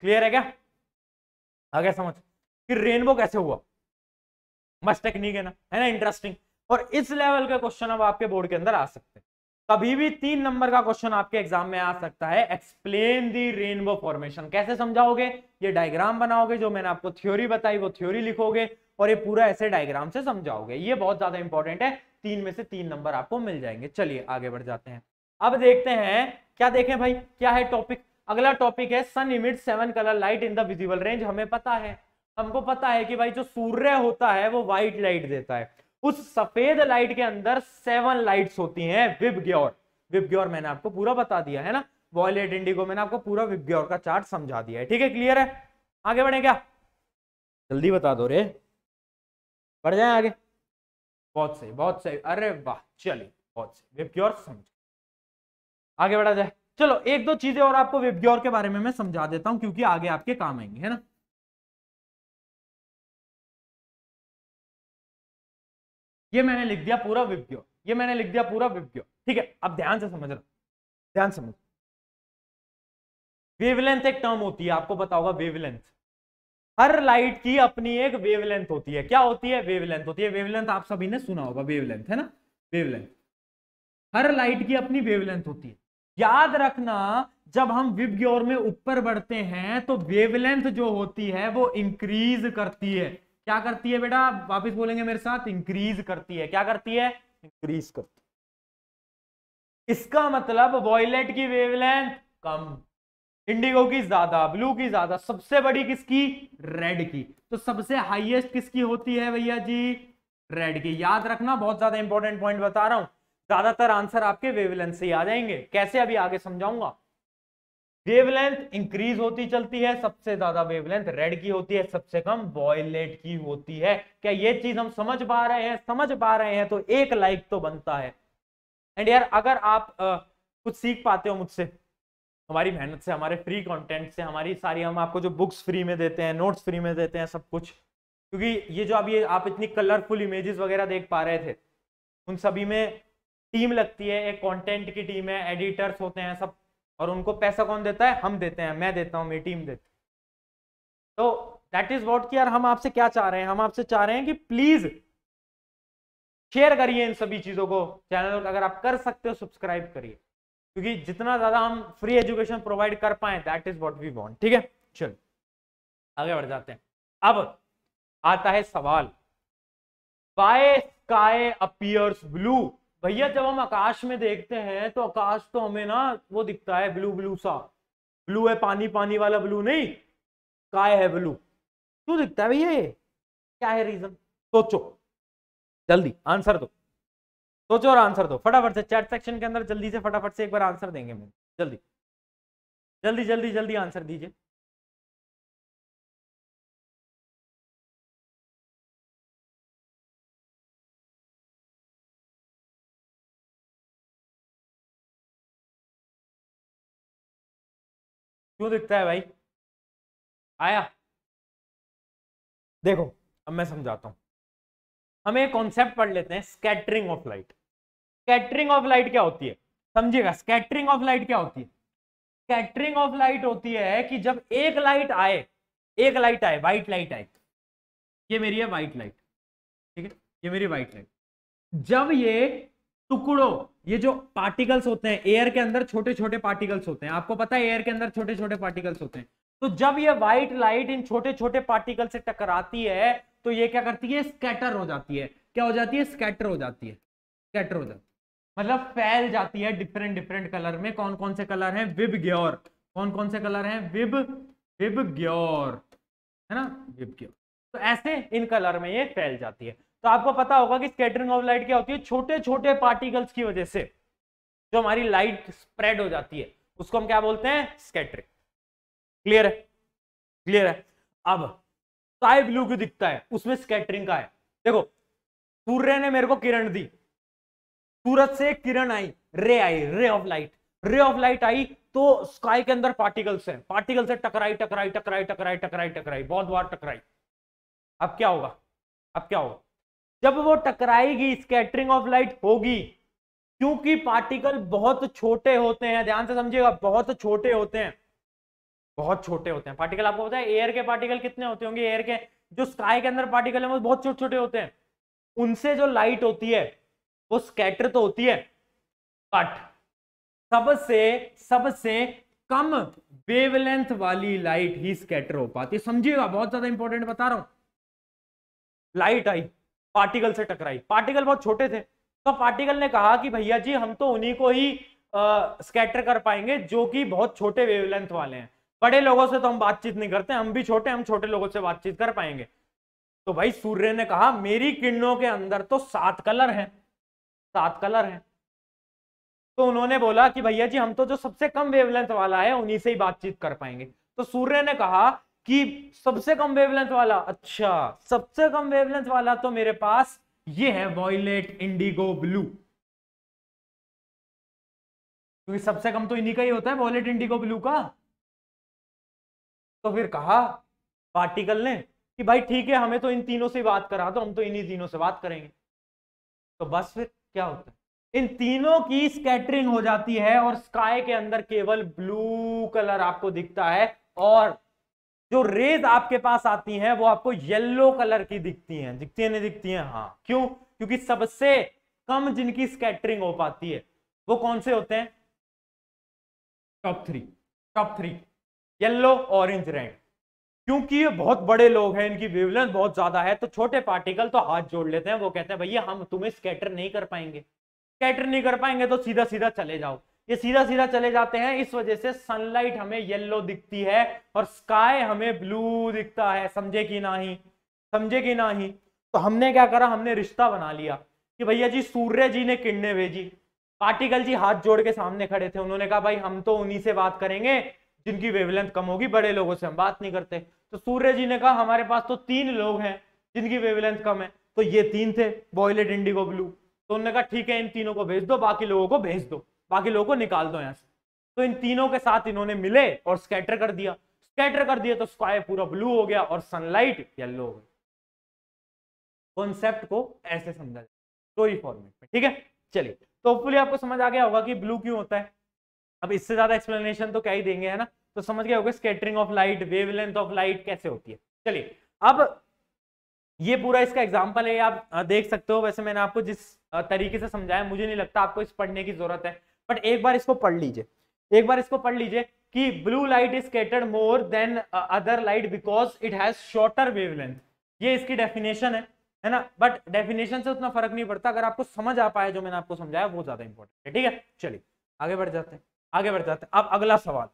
क्लियर है क्या आगे समझ कि रेनबो कैसे हुआ मस्त टेक्निक है ना है ना इंटरेस्टिंग और इस लेवल का क्वेश्चन अब आपके बोर्ड के अंदर आ सकते हैं कभी भी तीन नंबर का क्वेश्चन आपके एग्जाम में आ सकता है एक्सप्लेन दी रेनबो फॉर्मेशन कैसे समझाओगे ये डायग्राम बनाओगे जो मैंने आपको थ्योरी बताई वो थ्योरी लिखोगे और ये पूरा ऐसे डायग्राम से समझाओगे ये बहुत ज्यादा इंपॉर्टेंट है तीन में से तीन नंबर आपको मिल जाएंगे चलिए आगे बढ़ जाते हैं अब देखते हैं क्या देखें भाई क्या है टॉपिक अगला टॉपिक है sun emit seven colour light in the visible range हमें पता है हमको पता है कि भाई जो सूर्य होता है वो व्हाइट लाइट देता है उस सफेद लाइट के अंदर सेवन लाइट्स होती हैं विबग्योर विबग्योर मैंने आपको पूरा बता दिया है ना वॉयलेट इंडिगो मैंने आपको पूरा विबग्योर का चार्ट समझा दिया है ठीक है क्लियर है आगे बढ़े क्या जल्दी बता दो रे बढ़ जाए आगे बहुत सही बहुत सही अरे वाह चलिए बहुत सही विबग्योर समझ आगे बढ़ा जाए चलो एक दो चीजें और आपको विबग्योर के बारे में मैं समझा देता हूँ क्योंकि आगे आपके काम आएंगे है ना ये मैंने लिख दिया पूरा विज्ञो ये मैंने लिख दिया पूरा विज्ञो ठीक है अब ध्यान से समझ समझना ध्यान समझ वेवलेंथ एक टर्म होती है आपको पता होगा वेवलेंथ हर लाइट की अपनी एक वेवलेंथ होती है क्या होती है वेवलेंथ होती है वेवलेंथ आप सभी ने सुना होगा वेवलेंथ है ना वेवलेंथ हर लाइट की अपनी वेवलेंथ होती है याद रखना जब हम विबग्योर में ऊपर बढ़ते हैं तो वेवलेंथ जो होती है वो इंक्रीज करती है क्या करती है बेटा वापिस बोलेंगे मेरे साथ इंक्रीज करती है क्या करती है इंक्रीज करती है इसका मतलब वॉयलेट की वेवलेंथ कम इंडिगो की ज्यादा ब्लू की ज्यादा सबसे बड़ी किसकी रेड की तो सबसे हाईएस्ट किसकी होती है भैया जी रेड की याद रखना बहुत ज्यादा इंपॉर्टेंट पॉइंट बता रहा हूं ज्यादातर आंसर आपके वेवलेंथ से ही आ जाएंगे कैसे अभी आगे समझाऊंगा वेवलेंथ इंक्रीज होती चलती है सबसे ज्यादा वेवलेंथ रेड की होती है सबसे कम वॉयलेट की होती है क्या ये चीज हम समझ पा रहे हैं समझ पा रहे हैं तो एक लाइक तो बनता है एंड यार अगर आप आ, कुछ सीख पाते हो मुझसे हमारी मेहनत से हमारे फ्री कंटेंट से हमारी सारी हम आपको जो बुक्स फ्री में देते हैं नोट्स फ्री में देते हैं सब कुछ क्योंकि ये जो अभी आप इतनी कलरफुल इमेजेस वगैरह देख पा रहे थे उन सभी में टीम लगती है एक कंटेंट की टीम है एडिटर्स होते हैं सब और उनको पैसा कौन देता है हम देते हैं मैं देता हूँ मेरी टीम देती तो दैट इज वॉट की यार हम आपसे क्या चाह रहे हैं हम आपसे चाह रहे हैं कि प्लीज शेयर करिए इन सभी चीजों को चैनल अगर आप कर सकते हो सब्सक्राइब करिए क्योंकि जितना ज्यादा हम फ्री एजुकेशन प्रोवाइड कर पाए that is what we want ठीक है चलो आगे बढ़ जाते हैं अब आता है सवाल बाय स्काई अपियर्स ब्लू भैया जब हम आकाश में देखते हैं तो आकाश तो हमें ना वो दिखता है ब्लू ब्लू सा ब्लू है पानी पानी वाला ब्लू नहीं काय है ब्लू क्यों दिखता है भैया ये क्या है रीजन सोचो जल्दी आंसर दो सोचो और आंसर दो फटाफट से चैट सेक्शन के अंदर जल्दी से फटाफट से एक बार आंसर देंगे मैं जल्दी जल्दी जल्दी जल्दी आंसर दीजिए क्यों दिखता है भाई आया देखो अब मैं समझाता हूं हम एक कॉन्सेप्ट पढ़ लेते हैं scattering of light scattering of light क्या होती है समझिएगा स्कैटरिंग ऑफ लाइट क्या होती है स्कैटरिंग ऑफ लाइट होती है कि जब एक लाइट आए एक लाइट आए व्हाइट लाइट आए ये मेरी है व्हाइट लाइट ठीक है ये मेरी व्हाइट लाइट जब ये टुकड़ों ये जो पार्टिकल्स होते हैं एयर के अंदर छोटे छोटे पार्टिकल्स होते हैं आपको पता है एयर के अंदर छोटे छोटे पार्टिकल्स होते हैं तो जब ये व्हाइट लाइट इन छोटे छोटे पार्टिकल से टकराती है तो ये क्या करती है स्कैटर हो जाती है क्या हो जाती है स्कैटर हो जाती है स्कैटर हो जाती है मतलब फैल जाती है डिफरेंट डिफरेंट कलर में कौन कौन से कलर हैं विब ग्योर कौन कौन से कलर हैं विब विब ग्योर है ना विब ग्योर तो ऐसे इन कलर में ये फैल जाती है तो आपको पता होगा कि स्केटरिंग ऑफ लाइट क्या होती है छोटे छोटे पार्टिकल्स की वजह से जो हमारी लाइट स्प्रेड हो जाती है उसको हम क्या बोलते हैं स्केटरिंग क्लियर है क्लियर है अब स्काई ब्लू क्यों दिखता है उसमें स्केटरिंग का है देखो सूर्य ने मेरे को किरण दी सूरज से किरण आई रे आई ray of light ray of light आई तो स्काई के अंदर पार्टिकल्स है पार्टिकल्स है टकराई टकराई टकराई टकराई टकराई टकराई बहुत बार टकराई अब क्या होगा अब क्या होगा जब वो टकराएगी स्कैटरिंग ऑफ लाइट होगी क्योंकि पार्टिकल बहुत छोटे होते हैं ध्यान से समझिएगा बहुत छोटे होते हैं बहुत छोटे होते हैं पार्टिकल आपको पता है एयर के पार्टिकल कितने होते होंगे एयर के जो स्काई के अंदर पार्टिकल है वो बहुत छोटे छोटे होते हैं उनसे जो लाइट होती है वो स्कैटर तो होती है बट सबसे सबसे कम वेवलेंथ वाली लाइट ही स्कैटर हो पाती है समझिएगा बहुत ज्यादा इंपॉर्टेंट बता रहा हूं लाइट आई पार्टिकल से टकराई पार्टिकल बहुत छोटे थे तो पार्टिकल ने कहा कि भैया जी हम तो उन्हीं को ही स्केटर कर पाएंगे जो कि बहुत छोटे वेवलेंथ वाले हैं बड़े लोगों से तो हम बातचीत नहीं करते हम भी छोटे हम छोटे लोगों से बातचीत कर पाएंगे तो भाई सूर्य ने कहा मेरी किरणों के अंदर तो सात कलर हैं सात कलर हैं तो उन्होंने बोला कि भैया जी हम तो जो सबसे कम वेवलेंथ वाला है उन्हीं से ही बातचीत कर पाएंगे तो सूर्य ने कहा कि सबसे कम वेवलेंथ वाला अच्छा सबसे कम वेवलेंथ वाला तो मेरे पास ये है वॉयलेट इंडिगो ब्लू क्योंकि सबसे कम तो इन्हीं का ही होता है वॉयलेट इंडिगो ब्लू का तो फिर कहा पार्टिकल ने कि भाई ठीक है हमें तो इन तीनों से बात करा दो हम तो इन्हीं तीनों से बात करेंगे तो बस फिर क्या होता है इन तीनों की स्कैटरिंग हो जाती है और स्काई के अंदर केवल ब्लू कलर आपको दिखता है और जो रेज आपके पास आती हैं वो आपको येलो कलर की दिखती हैं दिखती हैं नहीं दिखती हैं हाँ क्यों क्योंकि सबसे कम जिनकी स्कैटरिंग हो पाती है वो कौन से होते हैं top three top three yellow orange red क्योंकि ये बहुत बड़े लोग हैं इनकी वेवलेंथ बहुत ज्यादा है तो छोटे पार्टिकल तो हाथ जोड़ लेते हैं वो कहते हैं भैया हम तुम्हें स्कैटर नहीं कर पाएंगे स्कैटर नहीं कर पाएंगे तो सीधा सीधा चले जाओ ये सीधा सीधा चले जाते हैं इस वजह से सनलाइट हमें येलो दिखती है और स्काई हमें ब्लू दिखता है समझे कि ना ही समझे कि ना ही तो हमने क्या करा हमने रिश्ता बना लिया कि भैया जी सूर्य जी ने किरणें भेजी पार्टिकल जी हाथ जोड़ के सामने खड़े थे उन्होंने कहा भाई हम तो उन्हीं से बात करेंगे जिनकी वेवलेंथ कम होगी बड़े लोगों से हम बात नहीं करते तो सूर्य जी ने कहा हमारे पास तो तीन लोग हैं जिनकी वेवलेंथ कम है तो ये तीन थे बॉयलेट इंडिगो ब्लू तो उन्होंने कहा ठीक है इन तीनों को भेज दो बाकी लोगों को भेज दो बाकी लोगों को निकाल दो यहाँ से तो इन तीनों के साथ इन्होंने मिले और स्कैटर कर दिया स्कैटर कर दिया तो स्क्वायर पूरा ब्लू हो गया और सनलाइट येलो हो गया कॉन्सेप्ट को ऐसे समझा स्टोरी फॉर्मेट में ठीक है चलिए तो होपफुली आपको समझ आ गया होगा कि ब्लू क्यों होता है अब इससे ज्यादा एक्सप्लेनेशन तो क्या ही देंगे है ना तो समझ गया होगा scattering of light wavelength of light कैसे होती है चलिए अब ये पूरा इसका एग्जाम्पल है आप देख सकते हो वैसे मैंने आपको जिस तरीके से समझाया मुझे नहीं लगता आपको इस पढ़ने की जरूरत है बट एक बार इसको पढ़ लीजिए एक बार इसको पढ़ लीजिए कि blue light is scattered more than other light because it has shorter wavelength ये इसकी डेफिनेशन है है ना बट डेफिनेशन से उतना फर्क नहीं पड़ता अगर आपको समझ आ पाया जो मैंने आपको समझाया वो ज्यादा इंपॉर्टेंट है ठीक है चलिए आगे बढ़ जाते हैं आगे बढ़ जाते हैं अब अगला सवाल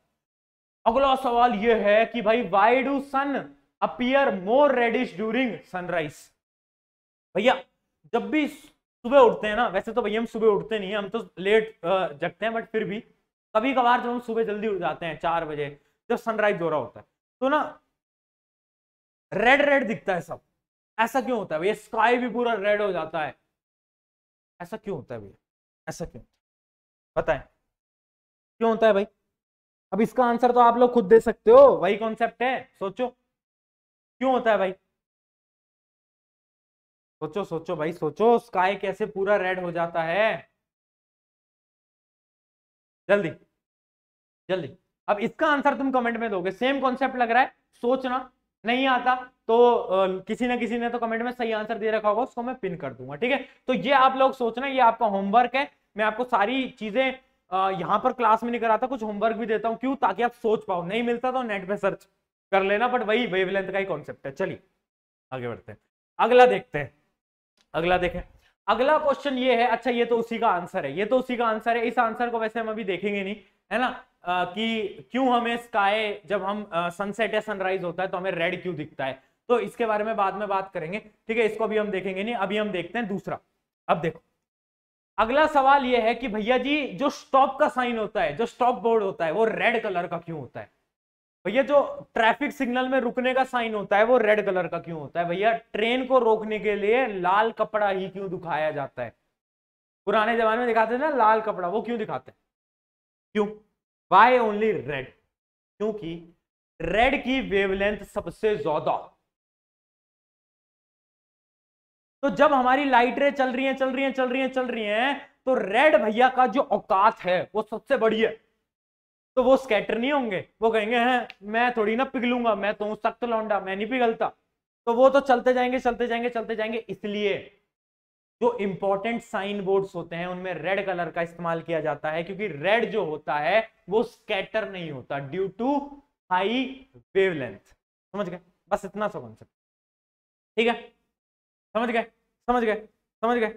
अगला सवाल ये है कि भाई why do sun appear more reddish during sunrise भैया जब भी सुबह उठते हैं ना वैसे तो भैया हम सुबह उठते नहीं है हम तो लेट जगते हैं बट फिर भी कभी कभार जब हम सुबह जल्दी उठ जाते हैं चार बजे जब सनराइज हो रहा होता है तो ना रेड रेड दिखता है सब ऐसा क्यों होता है भैया स्काई भी पूरा रेड हो जाता है ऐसा क्यों होता है भैया ऐसा क्यों बताएं क्यों होता है भाई अब इसका आंसर तो आप लोग खुद दे सकते हो वही कॉन्सेप्ट है सोचो क्यों होता है भाई सोचो सोचो भाई सोचो स्काई कैसे पूरा रेड हो जाता है जल्दी जल्दी अब इसका आंसर तुम कमेंट में दोगे सेम कॉन्सेप्ट लग रहा है सोचना नहीं आता तो आ, किसी ना किसी ने तो कमेंट में सही आंसर दे रखा होगा उसको मैं पिन कर दूंगा ठीक है तो ये आप लोग सोचना ये आपका होमवर्क है मैं आपको सारी चीजें यहां पर क्लास में नहीं कराता कुछ होमवर्क भी देता हूँ क्यों ताकि आप सोच पाओ नहीं मिलता तो नेट पे सर्च कर लेना बट वही वेवलेंथ का ही कॉन्सेप्ट है चलिए आगे बढ़ते हैं अगला देखते हैं अगला देखें अगला क्वेश्चन ये है अच्छा ये तो उसी का आंसर है ये तो उसी का आंसर है इस आंसर को वैसे हम अभी देखेंगे नहीं है ना आ, कि क्यों हमें स्काई जब हम सनसेट या सनराइज होता है तो हमें रेड क्यों दिखता है तो इसके बारे में बाद में बात करेंगे ठीक है इसको भी हम देखेंगे नहीं अभी हम देखते हैं दूसरा अब देखो अगला सवाल यह है कि भैया जी जो स्टॉप का साइन होता है जो स्टॉप बोर्ड होता है वो रेड कलर का क्यों होता है भैया जो ट्रैफिक सिग्नल में रुकने का साइन होता है वो रेड कलर का क्यों होता है भैया ट्रेन को रोकने के लिए लाल कपड़ा ही क्यों दिखाया जाता है पुराने जमाने में दिखाते थे ना लाल कपड़ा वो क्यों दिखाते हैं क्यों वाई ओनली रेड क्योंकि रेड की वेवलेंथ सबसे ज्यादा तो जब हमारी लाइटरें चल रही हैं चल रही हैं चल रही हैं चल रही हैं तो रेड भैया का जो औकात है वो सबसे बड़ी है तो वो स्केटर नहीं होंगे वो कहेंगे हैं मैं थोड़ी ना पिघलूंगा मैं तो हूँ सख्त लौंडा मैं नहीं पिघलता तो वो तो चलते जाएंगे चलते जाएंगे चलते जाएंगे इसलिए जो इंपॉर्टेंट साइन बोर्ड्स होते हैं उनमें रेड कलर का इस्तेमाल किया जाता है क्योंकि रेड जो होता है वो स्केटर नहीं होता ड्यू टू हाई वेवलेंथ समझ गए बस इतना सा कॉन्सेप्ट ठीक है समझ गए समझ गए समझ गए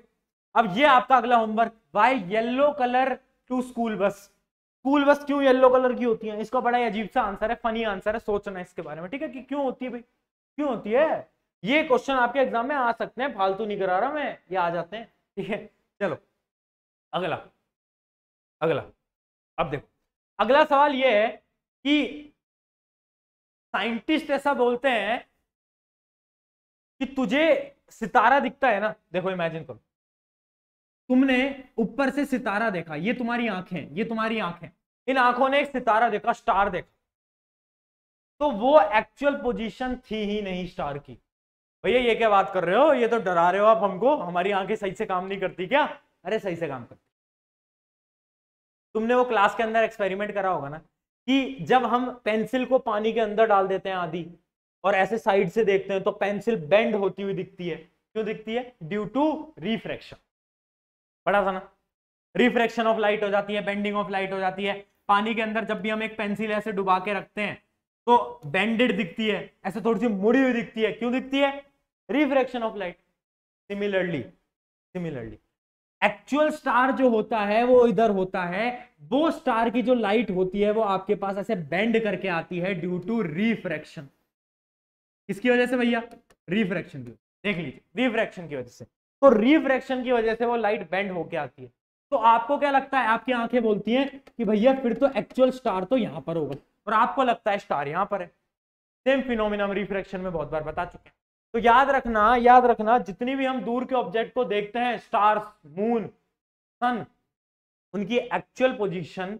अब ये आपका अगला homework why yellow colour to school bus school bus क्यों येलो कलर की होती है इसका बड़ा अजीब सा आंसर है फनी आंसर है सोचना इसके बारे में ठीक है कि क्यों होती है भाई क्यों होती है ये क्वेश्चन आपके एग्जाम में आ सकते हैं फालतू नहीं करा रहा मैं ये आ जाते हैं ठीक है चलो अगला अगला अब देखो अगला सवाल ये है कि साइंटिस्ट ऐसा बोलते हैं कि तुझे सितारा दिखता है ना देखो इमेजिन करो तुमने ऊपर से सितारा देखा ये तुम्हारी आंखें ये तुम्हारी आंखें इन आंखों ने एक सितारा देखा स्टार देखा तो वो एक्चुअल पोजीशन थी ही नहीं स्टार की भैया ये क्या बात कर रहे हो ये तो डरा रहे हो आप हमको हमारी आंखें सही से काम नहीं करती क्या अरे सही से काम करती तुमने वो क्लास के अंदर एक्सपेरिमेंट करा होगा ना कि जब हम पेंसिल को पानी के अंदर डाल देते हैं आधी और ऐसे साइड से देखते हैं तो पेंसिल बेंड होती हुई दिखती है क्यों दिखती है ड्यू टू रिफ्रैक्शन पढ़ा था ना रिफ्रैक्शन ऑफ लाइट हो जाती है बेंडिंग ऑफ लाइट हो जाती है पानी के अंदर जब भी हम एक पेंसिल ऐसे डुबा के रखते हैं तो बेंडेड दिखती है ऐसे थोड़ी सी मुड़ी हुई दिखती है क्यों दिखती है refraction of light similarly similarly actual star जो होता है वो इधर होता है वो स्टार की जो लाइट होती है वो आपके पास ऐसे बेंड करके आती है ड्यू टू रिफ्रैक्शन किसकी वजह से भैया रिफ्रैक्शन की देख लीजिए रिफ्रैक्शन की वजह से तो रिफ्रैक्शन की वजह से वो लाइट बेंड होके आती है तो आपको क्या लगता है आपकी आंखें बोलती हैं कि भैया फिर तो एक्चुअल स्टार तो यहाँ पर होगा और आपको लगता है स्टार यहां पर है सेम फिनोमिना हम रिफ्रैक्शन में बहुत बार बता चुके हैं तो याद रखना याद रखना जितनी भी हम दूर के ऑब्जेक्ट को देखते हैं स्टार्स मून सन उनकी एक्चुअल पोजिशन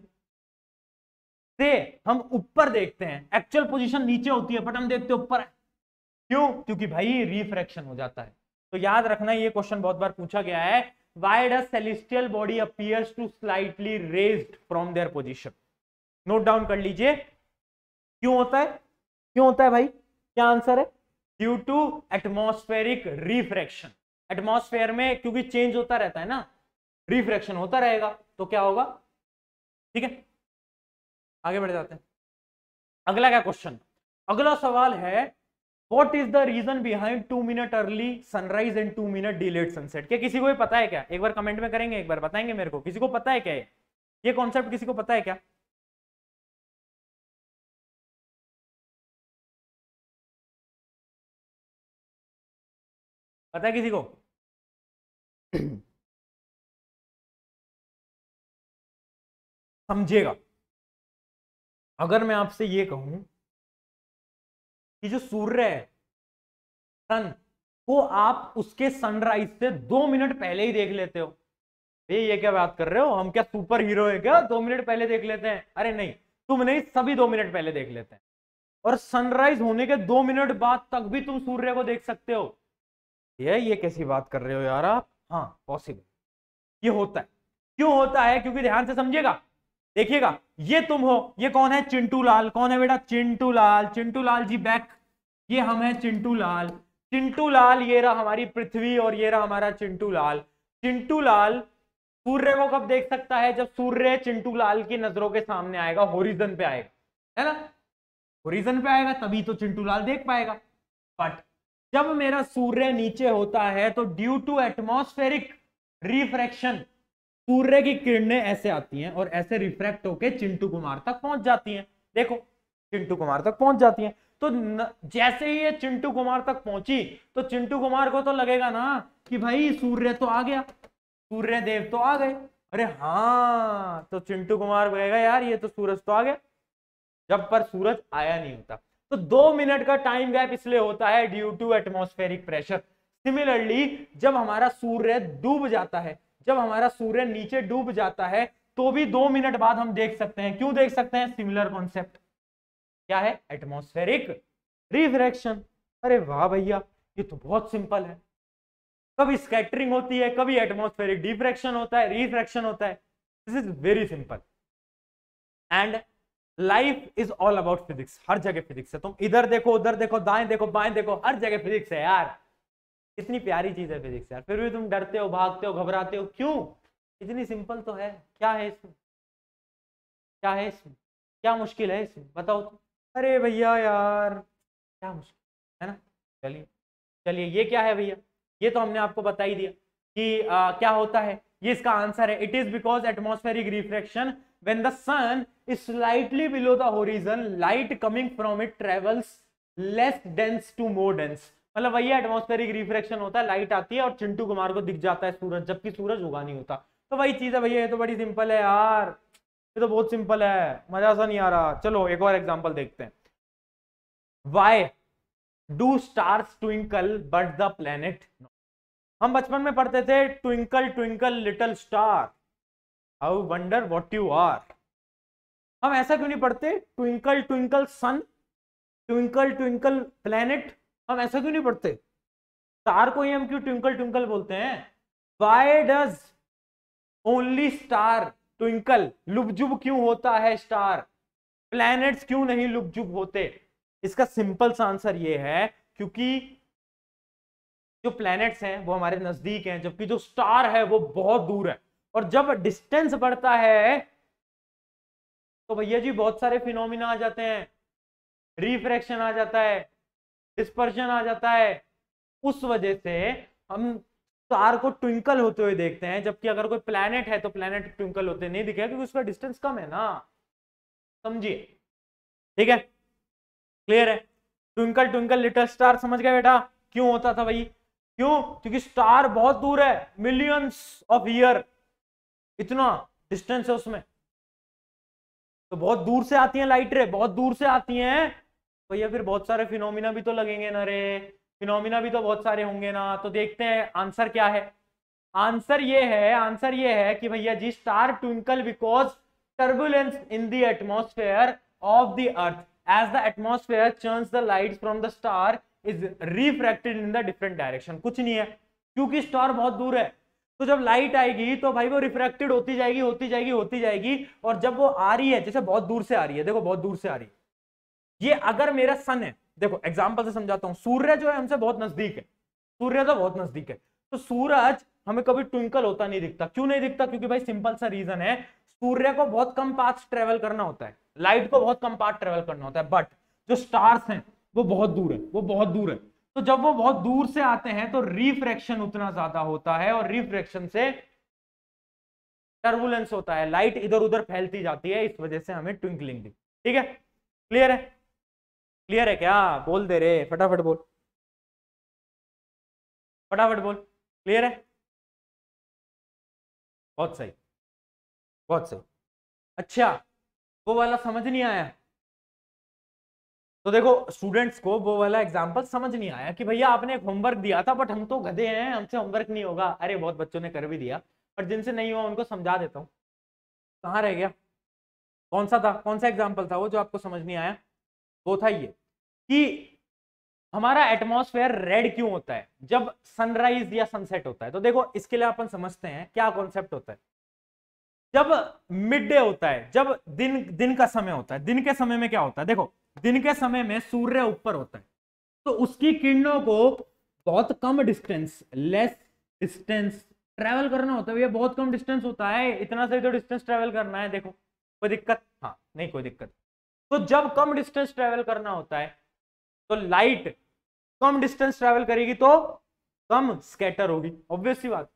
से हम ऊपर देखते हैं एक्चुअल पोजिशन नीचे होती है बट हम देखते ऊपर क्यों क्योंकि भाई रिफ्रैक्शन हो जाता है तो याद रखना ये क्वेश्चन बहुत बार पूछा गया है why does celestial body appears to slightly raised from their position note down कर लीजिए क्यों होता है क्यों होता है भाई क्या आंसर है due to atmospheric refraction atmosphere में क्योंकि चेंज होता रहता है ना रिफ्रैक्शन होता रहेगा तो क्या होगा ठीक है आगे बढ़ जाते हैं अगला क्या क्वेश्चन अगला सवाल है what is the reason behind two minute early sunrise and two minute delayed sunset क्या किसी को भी पता है क्या एक बार कमेंट में करेंगे एक बार बताएंगे मेरे को किसी को पता है क्या ये ये कॉन्सेप्ट किसी को पता है क्या पता है किसी को समझेगा अगर मैं आपसे ये कहूं कि जो सूर्य है सन को आप उसके सनराइज से दो मिनट पहले ही देख लेते हो ये ये क्या बात कर रहे हो हम क्या सुपर हीरो है क्या दो मिनट पहले देख लेते हैं अरे नहीं तुम नहीं सभी दो मिनट पहले देख लेते हैं और सनराइज होने के दो मिनट बाद तक भी तुम सूर्य को देख सकते हो ये ये कैसी बात कर रहे हो यार आप हाँ पॉसिबल ये होता है क्यों होता है क्योंकि ध्यान से समझिएगा देखिएगा ये तुम हो ये कौन है चिंटू लाल कौन है बेटा चिंटू लाल चिंटू लाल जी बैक ये हम है चिंटू लाल चिंटू लाल ये रहा हमारी पृथ्वी और ये रहा हमारा चिंटू लाल चिंटू लाल सूर्य को कब देख सकता है जब सूर्य चिंटू लाल की नजरों के सामने आएगा होरिजन पे आएगा है ना होरिजन पे आएगा तभी तो चिंटू लाल देख पाएगा बट जब मेरा सूर्य नीचे होता है तो ड्यू टू एटमोस्फेरिक रिफ्रैक्शन सूर्य की किरणें ऐसे आती हैं और ऐसे रिफ्रैक्ट होके चिंटू कुमार तक पहुंच जाती हैं देखो चिंटू कुमार तक पहुंच जाती हैं तो न, जैसे ही ये चिंटू कुमार तक पहुंची तो चिंटू कुमार को तो लगेगा ना कि भाई सूर्य तो आ गया सूर्य देव तो आ गए अरे हाँ तो चिंटू कुमार कहेगा यार ये तो सूरज तो आ गया जब पर सूरज आया नहीं होता तो दो मिनट का टाइम गैप इसलिए होता है due to atmospheric pressure similarly जब हमारा सूर्य डूब जाता है जब हमारा सूर्य नीचे डूब जाता है तो भी दो मिनट बाद हम देख सकते हैं क्यों देख सकते हैं सिमिलर कॉन्सेप्ट क्या है एटमोस्फेरिक रिफ्रैक्शन अरे वाह भैया ये तो बहुत सिंपल है कभी स्कैटरिंग होती है कभी एटमोस्फेरिक डिफ्रैक्शन होता है रिफ्रैक्शन होता है this is very simple and life is all about physics हर जगह फिजिक्स है तुम इधर देखो उधर देखो दाएं देखो बाएं देखो हर जगह फिजिक्स है यार इतनी प्यारी चीज है फिजिक्स यार फिर भी तुम डरते हो भागते हो घबराते हो क्यों इतनी सिंपल तो है क्या है इसमें क्या है इसमें क्या मुश्किल है इसमें बताओ तुम तो। अरे भैया यार क्या मुश्किल है ना चलिए चलिए ये क्या है भैया ये तो हमने आपको बता ही दिया कि आ, क्या होता है ये इसका आंसर है it is because atmospheric refraction when the sun is slightly below the horizon light coming from it travels less dense to more dense मतलब वही एटमोस्फेरिक रिफ्रेक्शन होता है लाइट आती है और चिंटू कुमार को दिख जाता है सूरज जबकि सूरज उगा नहीं होता तो वही चीज है भैया ये तो बड़ी सिंपल है यार ये तो बहुत सिंपल है मजा सा नहीं आ रहा चलो एक और एग्जाम्पल देखते हैं why do stars twinkle but the planet हम बचपन में पढ़ते थे twinkle twinkle little star how wonder what you are हम ऐसा क्यों नहीं पढ़ते twinkle twinkle sun twinkle twinkle planet हम ऐसा क्यों नहीं पढ़ते स्टार को ही हम क्यों ट्विंकल ट्विंकल बोलते हैं why does only star twinkle तो लुभजुब क्यों होता है स्टार प्लैनेट्स क्यों नहीं लुभजुब होते इसका सिंपल सा आंसर ये है क्योंकि जो प्लैनेट्स हैं वो हमारे नजदीक हैं जबकि जो स्टार है वो बहुत दूर है और जब डिस्टेंस बढ़ता है तो भैया जी बहुत सारे फिनोमिना आ जाते हैं रिफ्रैक्शन आ जाता है डिस्पर्शन आ जाता है उस वजह से हम स्टार को ट्विंकल होते हुए देखते हैं जबकि अगर कोई प्लैनेट है तो प्लैनेट ट्विंकल होते नहीं दिखेगा क्योंकि उसका डिस्टेंस कम है ना समझिए ठीक है क्लियर है ट्विंकल ट्विंकल लिटल स्टार समझ गया बेटा क्यों होता था भाई क्यों क्योंकि स्टार बहुत दूर है मिलियंस ऑफ ईयर इतना डिस्टेंस है उसमें तो बहुत दूर से आती है लाइट रे बहुत दूर से आती है भैया तो फिर बहुत सारे फिनोमिना भी तो लगेंगे ना रे फिनोमिना भी तो बहुत सारे होंगे ना तो देखते हैं आंसर क्या है आंसर ये है आंसर ये है कि भैया जी star twinkle because turbulence in the atmosphere of the earth as the atmosphere churn the light from the star is refracted in the different direction कुछ नहीं है क्योंकि स्टार बहुत दूर है तो जब लाइट आएगी तो भाई वो रिफ्रैक्टेड होती जाएगी होती जाएगी होती जाएगी और जब वो आ रही है जैसे बहुत दूर से आ रही है देखो बहुत दूर से आ रही है ये अगर मेरा सन है देखो एग्जाम्पल से समझाता हूँ सूर्य जो है हमसे बहुत नजदीक है सूर्य तो बहुत नजदीक है तो सूरज हमें कभी ट्विंकल होता नहीं दिखता क्यों नहीं दिखता क्योंकि भाई सिंपल सा रीजन है सूर्य को बहुत कम पाथ ट्रेवल करना होता है लाइट को बहुत कम पाथ ट्रेवल करना होता है बट जो स्टार्स हैं वो बहुत दूर है वो बहुत दूर है तो जब वो बहुत दूर से आते हैं तो रिफ्रैक्शन उतना ज्यादा होता है और रिफ्रैक्शन से टर्बुलेंस होता है लाइट इधर उधर फैलती जाती है इस वजह से हमें ट्विंकलिंग है ठीक है क्लियर है क्लियर है क्या बोल दे रे फटाफट बोल फटाफट बोल क्लियर है बहुत सही बहुत सही अच्छा वो वाला समझ नहीं आया तो देखो स्टूडेंट्स को वो वाला एग्जाम्पल समझ नहीं आया कि भैया आपने एक होमवर्क दिया था बट हम तो गधे हैं हमसे होमवर्क नहीं होगा अरे बहुत बच्चों ने कर भी दिया पर जिनसे नहीं हुआ उनको समझा देता हूँ कहाँ रह गया कौन सा था कौन सा एग्जाम्पल था वो जो आपको समझ नहीं आया वो तो था ये कि हमारा एटमॉस्फेयर रेड क्यों होता है जब सनराइज या सनसेट होता है तो देखो इसके लिए अपन समझते हैं क्या कॉन्सेप्ट होता है जब मिड डे होता है जब दिन दिन का समय होता है दिन के समय में क्या होता है देखो दिन के समय में सूर्य ऊपर होता है तो उसकी किरणों को बहुत कम डिस्टेंस लेस डिस्टेंस ट्रेवल करना होता है भैया बहुत कम डिस्टेंस होता है इतना से तो डिस्टेंस ट्रेवल करना है देखो कोई दिक्कत हाँ नहीं कोई दिक्कत तो जब कम डिस्टेंस ट्रेवल करना होता है तो लाइट कम डिस्टेंस ट्रेवल करेगी तो कम स्कैटर होगी ऑब्वियस सी बात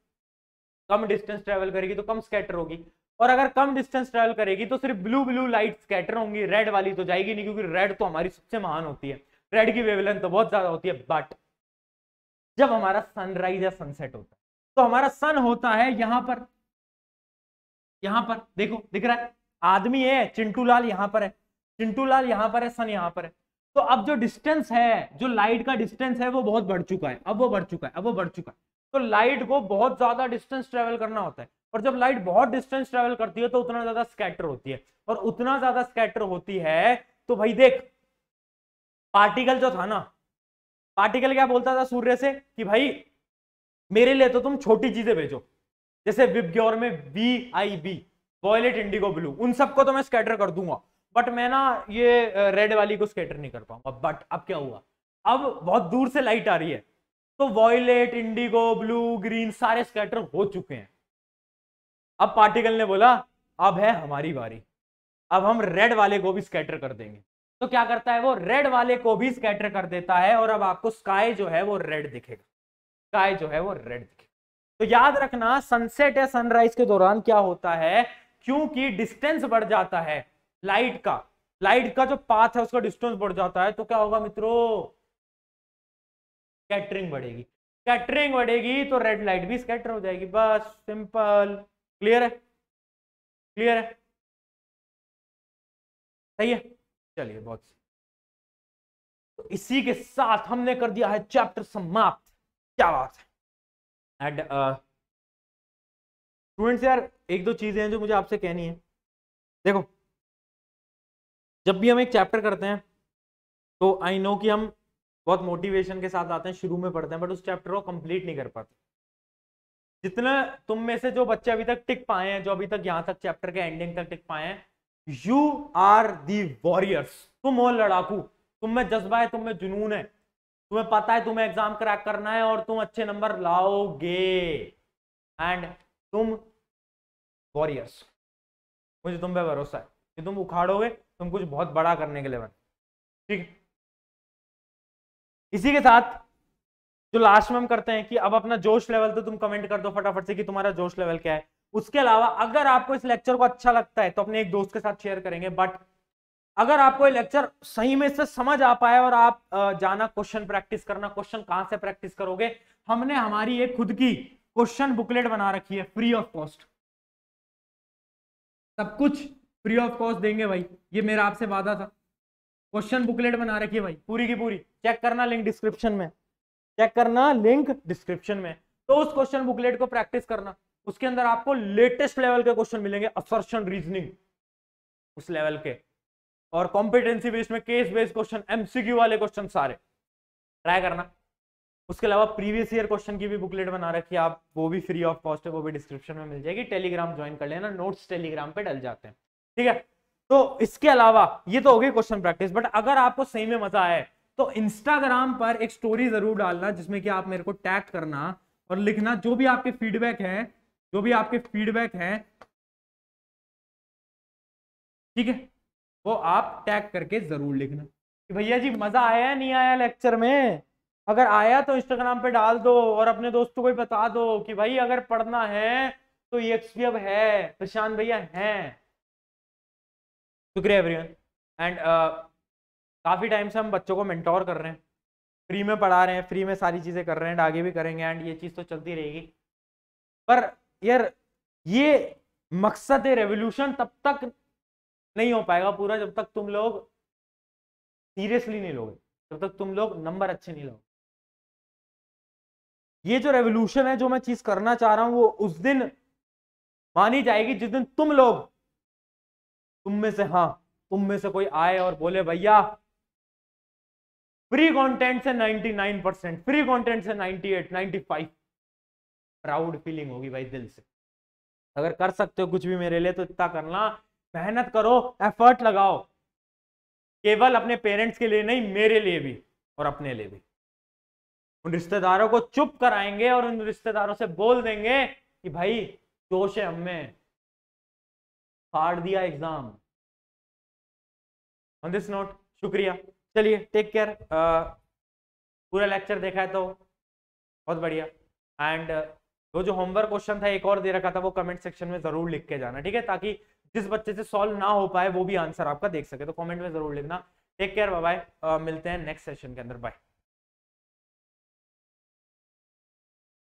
कम डिस्टेंस ट्रेवल करेगी तो कम स्कैटर होगी और अगर कम डिस्टेंस ट्रेवल करेगी तो सिर्फ ब्लू ब्लू लाइट स्कैटर होंगी रेड वाली तो जाएगी नहीं क्योंकि रेड तो हमारी सबसे महान होती है रेड की वेवलेंथ तो बहुत ज्यादा होती है बट जब हमारा सनराइज या सनसेट होता है तो हमारा सन होता है यहां पर यहां पर देखो दिख रहा है आदमी है चिंटू लाल यहां पर है चिंटू लाल यहाँ पर है सन यहाँ पर है तो अब जो डिस्टेंस है जो लाइट का डिस्टेंस है वो बहुत बढ़ चुका है अब वो बढ़ चुका है अब वो बढ़ चुका है तो लाइट को बहुत ज्यादा डिस्टेंस ट्रेवल करना होता है और जब लाइट बहुत डिस्टेंस ट्रेवल करती है तो उतना ज्यादा स्कैटर होती है और उतना ज्यादा स्कैटर होती है तो भाई देख पार्टिकल जो था ना पार्टिकल क्या बोलता था सूर्य से कि भाई मेरे लिए तो तुम छोटी चीजें भेजो जैसे विबग्योर में B I B violet indigo blue उन सबको तो मैं स्कैटर कर दूंगा बट मैं ना ये रेड वाली को स्केटर नहीं कर पाऊंगा बट अब क्या हुआ अब बहुत दूर से लाइट आ रही है तो वॉयलेट इंडिगो ब्लू ग्रीन सारे स्केटर हो चुके हैं अब पार्टिकल ने बोला अब है हमारी बारी अब हम रेड वाले को भी स्केटर कर देंगे तो क्या करता है वो रेड वाले को भी स्कैटर कर देता है और अब आपको स्काई जो है वो रेड दिखेगा स्काई जो है वो रेड दिखेगा तो याद रखना सनसेट या सनराइज के दौरान क्या होता है क्योंकि डिस्टेंस बढ़ जाता है लाइट का लाइट का जो पाथ है उसका डिस्टेंस बढ़ जाता है तो क्या होगा मित्रों कैटरिंग बढ़ेगी कैटरिंग बढ़ेगी तो रेड लाइट भी स्कैटर हो जाएगी बस सिंपल क्लियर है क्लियर है सही है चलिए बहुत तो इसी के साथ हमने कर दिया है चैप्टर समाप्त क्या बात है एंड स्टूडेंट्स uh, यार एक दो चीजें हैं जो मुझे आपसे कहनी है देखो जब भी हम एक चैप्टर करते हैं तो आई नो कि हम बहुत मोटिवेशन के साथ आते हैं शुरू में पढ़ते हैं बट उस चैप्टर को कंप्लीट नहीं कर पाते जितना तुम में से जो बच्चे अभी तक टिक पाए हैं जो अभी तक यहां तक चैप्टर के एंडिंग तक टिक पाए हैं यू आर दी वॉरियर्स तुम हो लड़ाकू तुम में जज्बा है तुम में जुनून है तुम्हें पता है तुम्हें एग्जाम क्रैक करना है और तुम अच्छे नंबर लाओगे एंड तुम वॉरियर्स मुझे तुम पे भरोसा है कि तुम उखाड़ोगे तुम कुछ बहुत बड़ा करने के लिए बन ठीक इसी के साथ जो लास्ट में हम करते हैं कि अब अपना जोश लेवल तो तुम कमेंट कर दो फटाफट से कि तुम्हारा जोश लेवल क्या है उसके अलावा अगर आपको इस लेक्चर को अच्छा लगता है तो अपने एक दोस्त के साथ शेयर करेंगे बट अगर आपको ये लेक्चर सही में से समझ आ पाया और आप जाना क्वेश्चन प्रैक्टिस करना क्वेश्चन कहां से प्रैक्टिस करोगे हमने हमारी एक खुद की क्वेश्चन बुकलेट बना रखी है फ्री ऑफ कॉस्ट सब कुछ फ्री ऑफ कॉस्ट देंगे भाई ये मेरा आपसे वादा था क्वेश्चन बुकलेट बना रखी है भाई पूरी की पूरी चेक करना लिंक डिस्क्रिप्शन में चेक करना लिंक डिस्क्रिप्शन में तो उस क्वेश्चन बुकलेट को प्रैक्टिस करना उसके अंदर आपको लेटेस्ट लेवल के क्वेश्चन मिलेंगे असर्शन रीजनिंग उस लेवल के और कॉम्पिटेंसी बेस्ड में केस बेस्ड क्वेश्चन एमसीक्यू वाले क्वेश्चन सारे ट्राई करना उसके अलावा प्रीवियस ईयर क्वेश्चन की भी बुकलेट बना रखी है आप वो भी फ्री ऑफ कॉस्ट है वो भी डिस्क्रिप्शन में मिल जाएगी टेलीग्राम ज्वाइन कर लेना नोट्स टेलीग्राम पे डल जाते हैं ठीक है तो इसके अलावा ये तो हो गई क्वेश्चन प्रैक्टिस बट अगर आपको सही में मजा आए तो इंस्टाग्राम पर एक स्टोरी जरूर डालना जिसमें कि आप मेरे को टैग करना और लिखना जो भी आपके फीडबैक है जो भी आपके फीडबैक है ठीक है वो आप टैग करके जरूर लिखना कि भैया जी मजा आया नहीं आया लेक्चर में अगर आया तो इंस्टाग्राम पे डाल दो और अपने दोस्तों को भी बता दो कि भाई अगर पढ़ना है तो ये है प्रशांत भैया है शुक्रिया एवरीवन एंड काफ़ी टाइम से हम बच्चों को मेंटोर कर रहे हैं फ्री में पढ़ा रहे हैं फ्री में सारी चीज़ें कर रहे हैं एंड आगे भी करेंगे एंड ये चीज़ तो चलती रहेगी पर यार ये मकसद है रेवोल्यूशन तब तक नहीं हो पाएगा पूरा जब तक तुम लोग सीरियसली नहीं लोगे जब तक तुम लोग नंबर अच्छे नहीं लोगे ये जो रेवोल्यूशन है जो मैं चीज़ करना चाह रहा हूँ वो उस दिन मानी जाएगी जिस दिन तुम लोग तुम में से हाँ तुम में से कोई आए और बोले भैया फ्री कंटेंट से 99 परसेंट फ्री कंटेंट से 98 95 प्राउड फीलिंग होगी भाई दिल से अगर कर सकते हो कुछ भी मेरे लिए तो इतना करना मेहनत करो एफर्ट लगाओ केवल अपने पेरेंट्स के लिए नहीं मेरे लिए भी और अपने लिए भी उन रिश्तेदारों को चुप कराएंगे और उन रिश्तेदारों से बोल देंगे कि भाई जोश है हमें फाड़ दिया एग्जाम ऑन दिस नोट शुक्रिया चलिए टेक केयर uh, पूरा लेक्चर देखा है तो बहुत बढ़िया एंड uh, वो जो होमवर्क क्वेश्चन था एक और दे रखा था वो कमेंट सेक्शन में जरूर लिख के जाना ठीक है ताकि जिस बच्चे से सॉल्व ना हो पाए वो भी आंसर आपका देख सके तो कमेंट में जरूर लिखना टेक केयर बाय मिलते हैं नेक्स्ट सेशन के अंदर बाय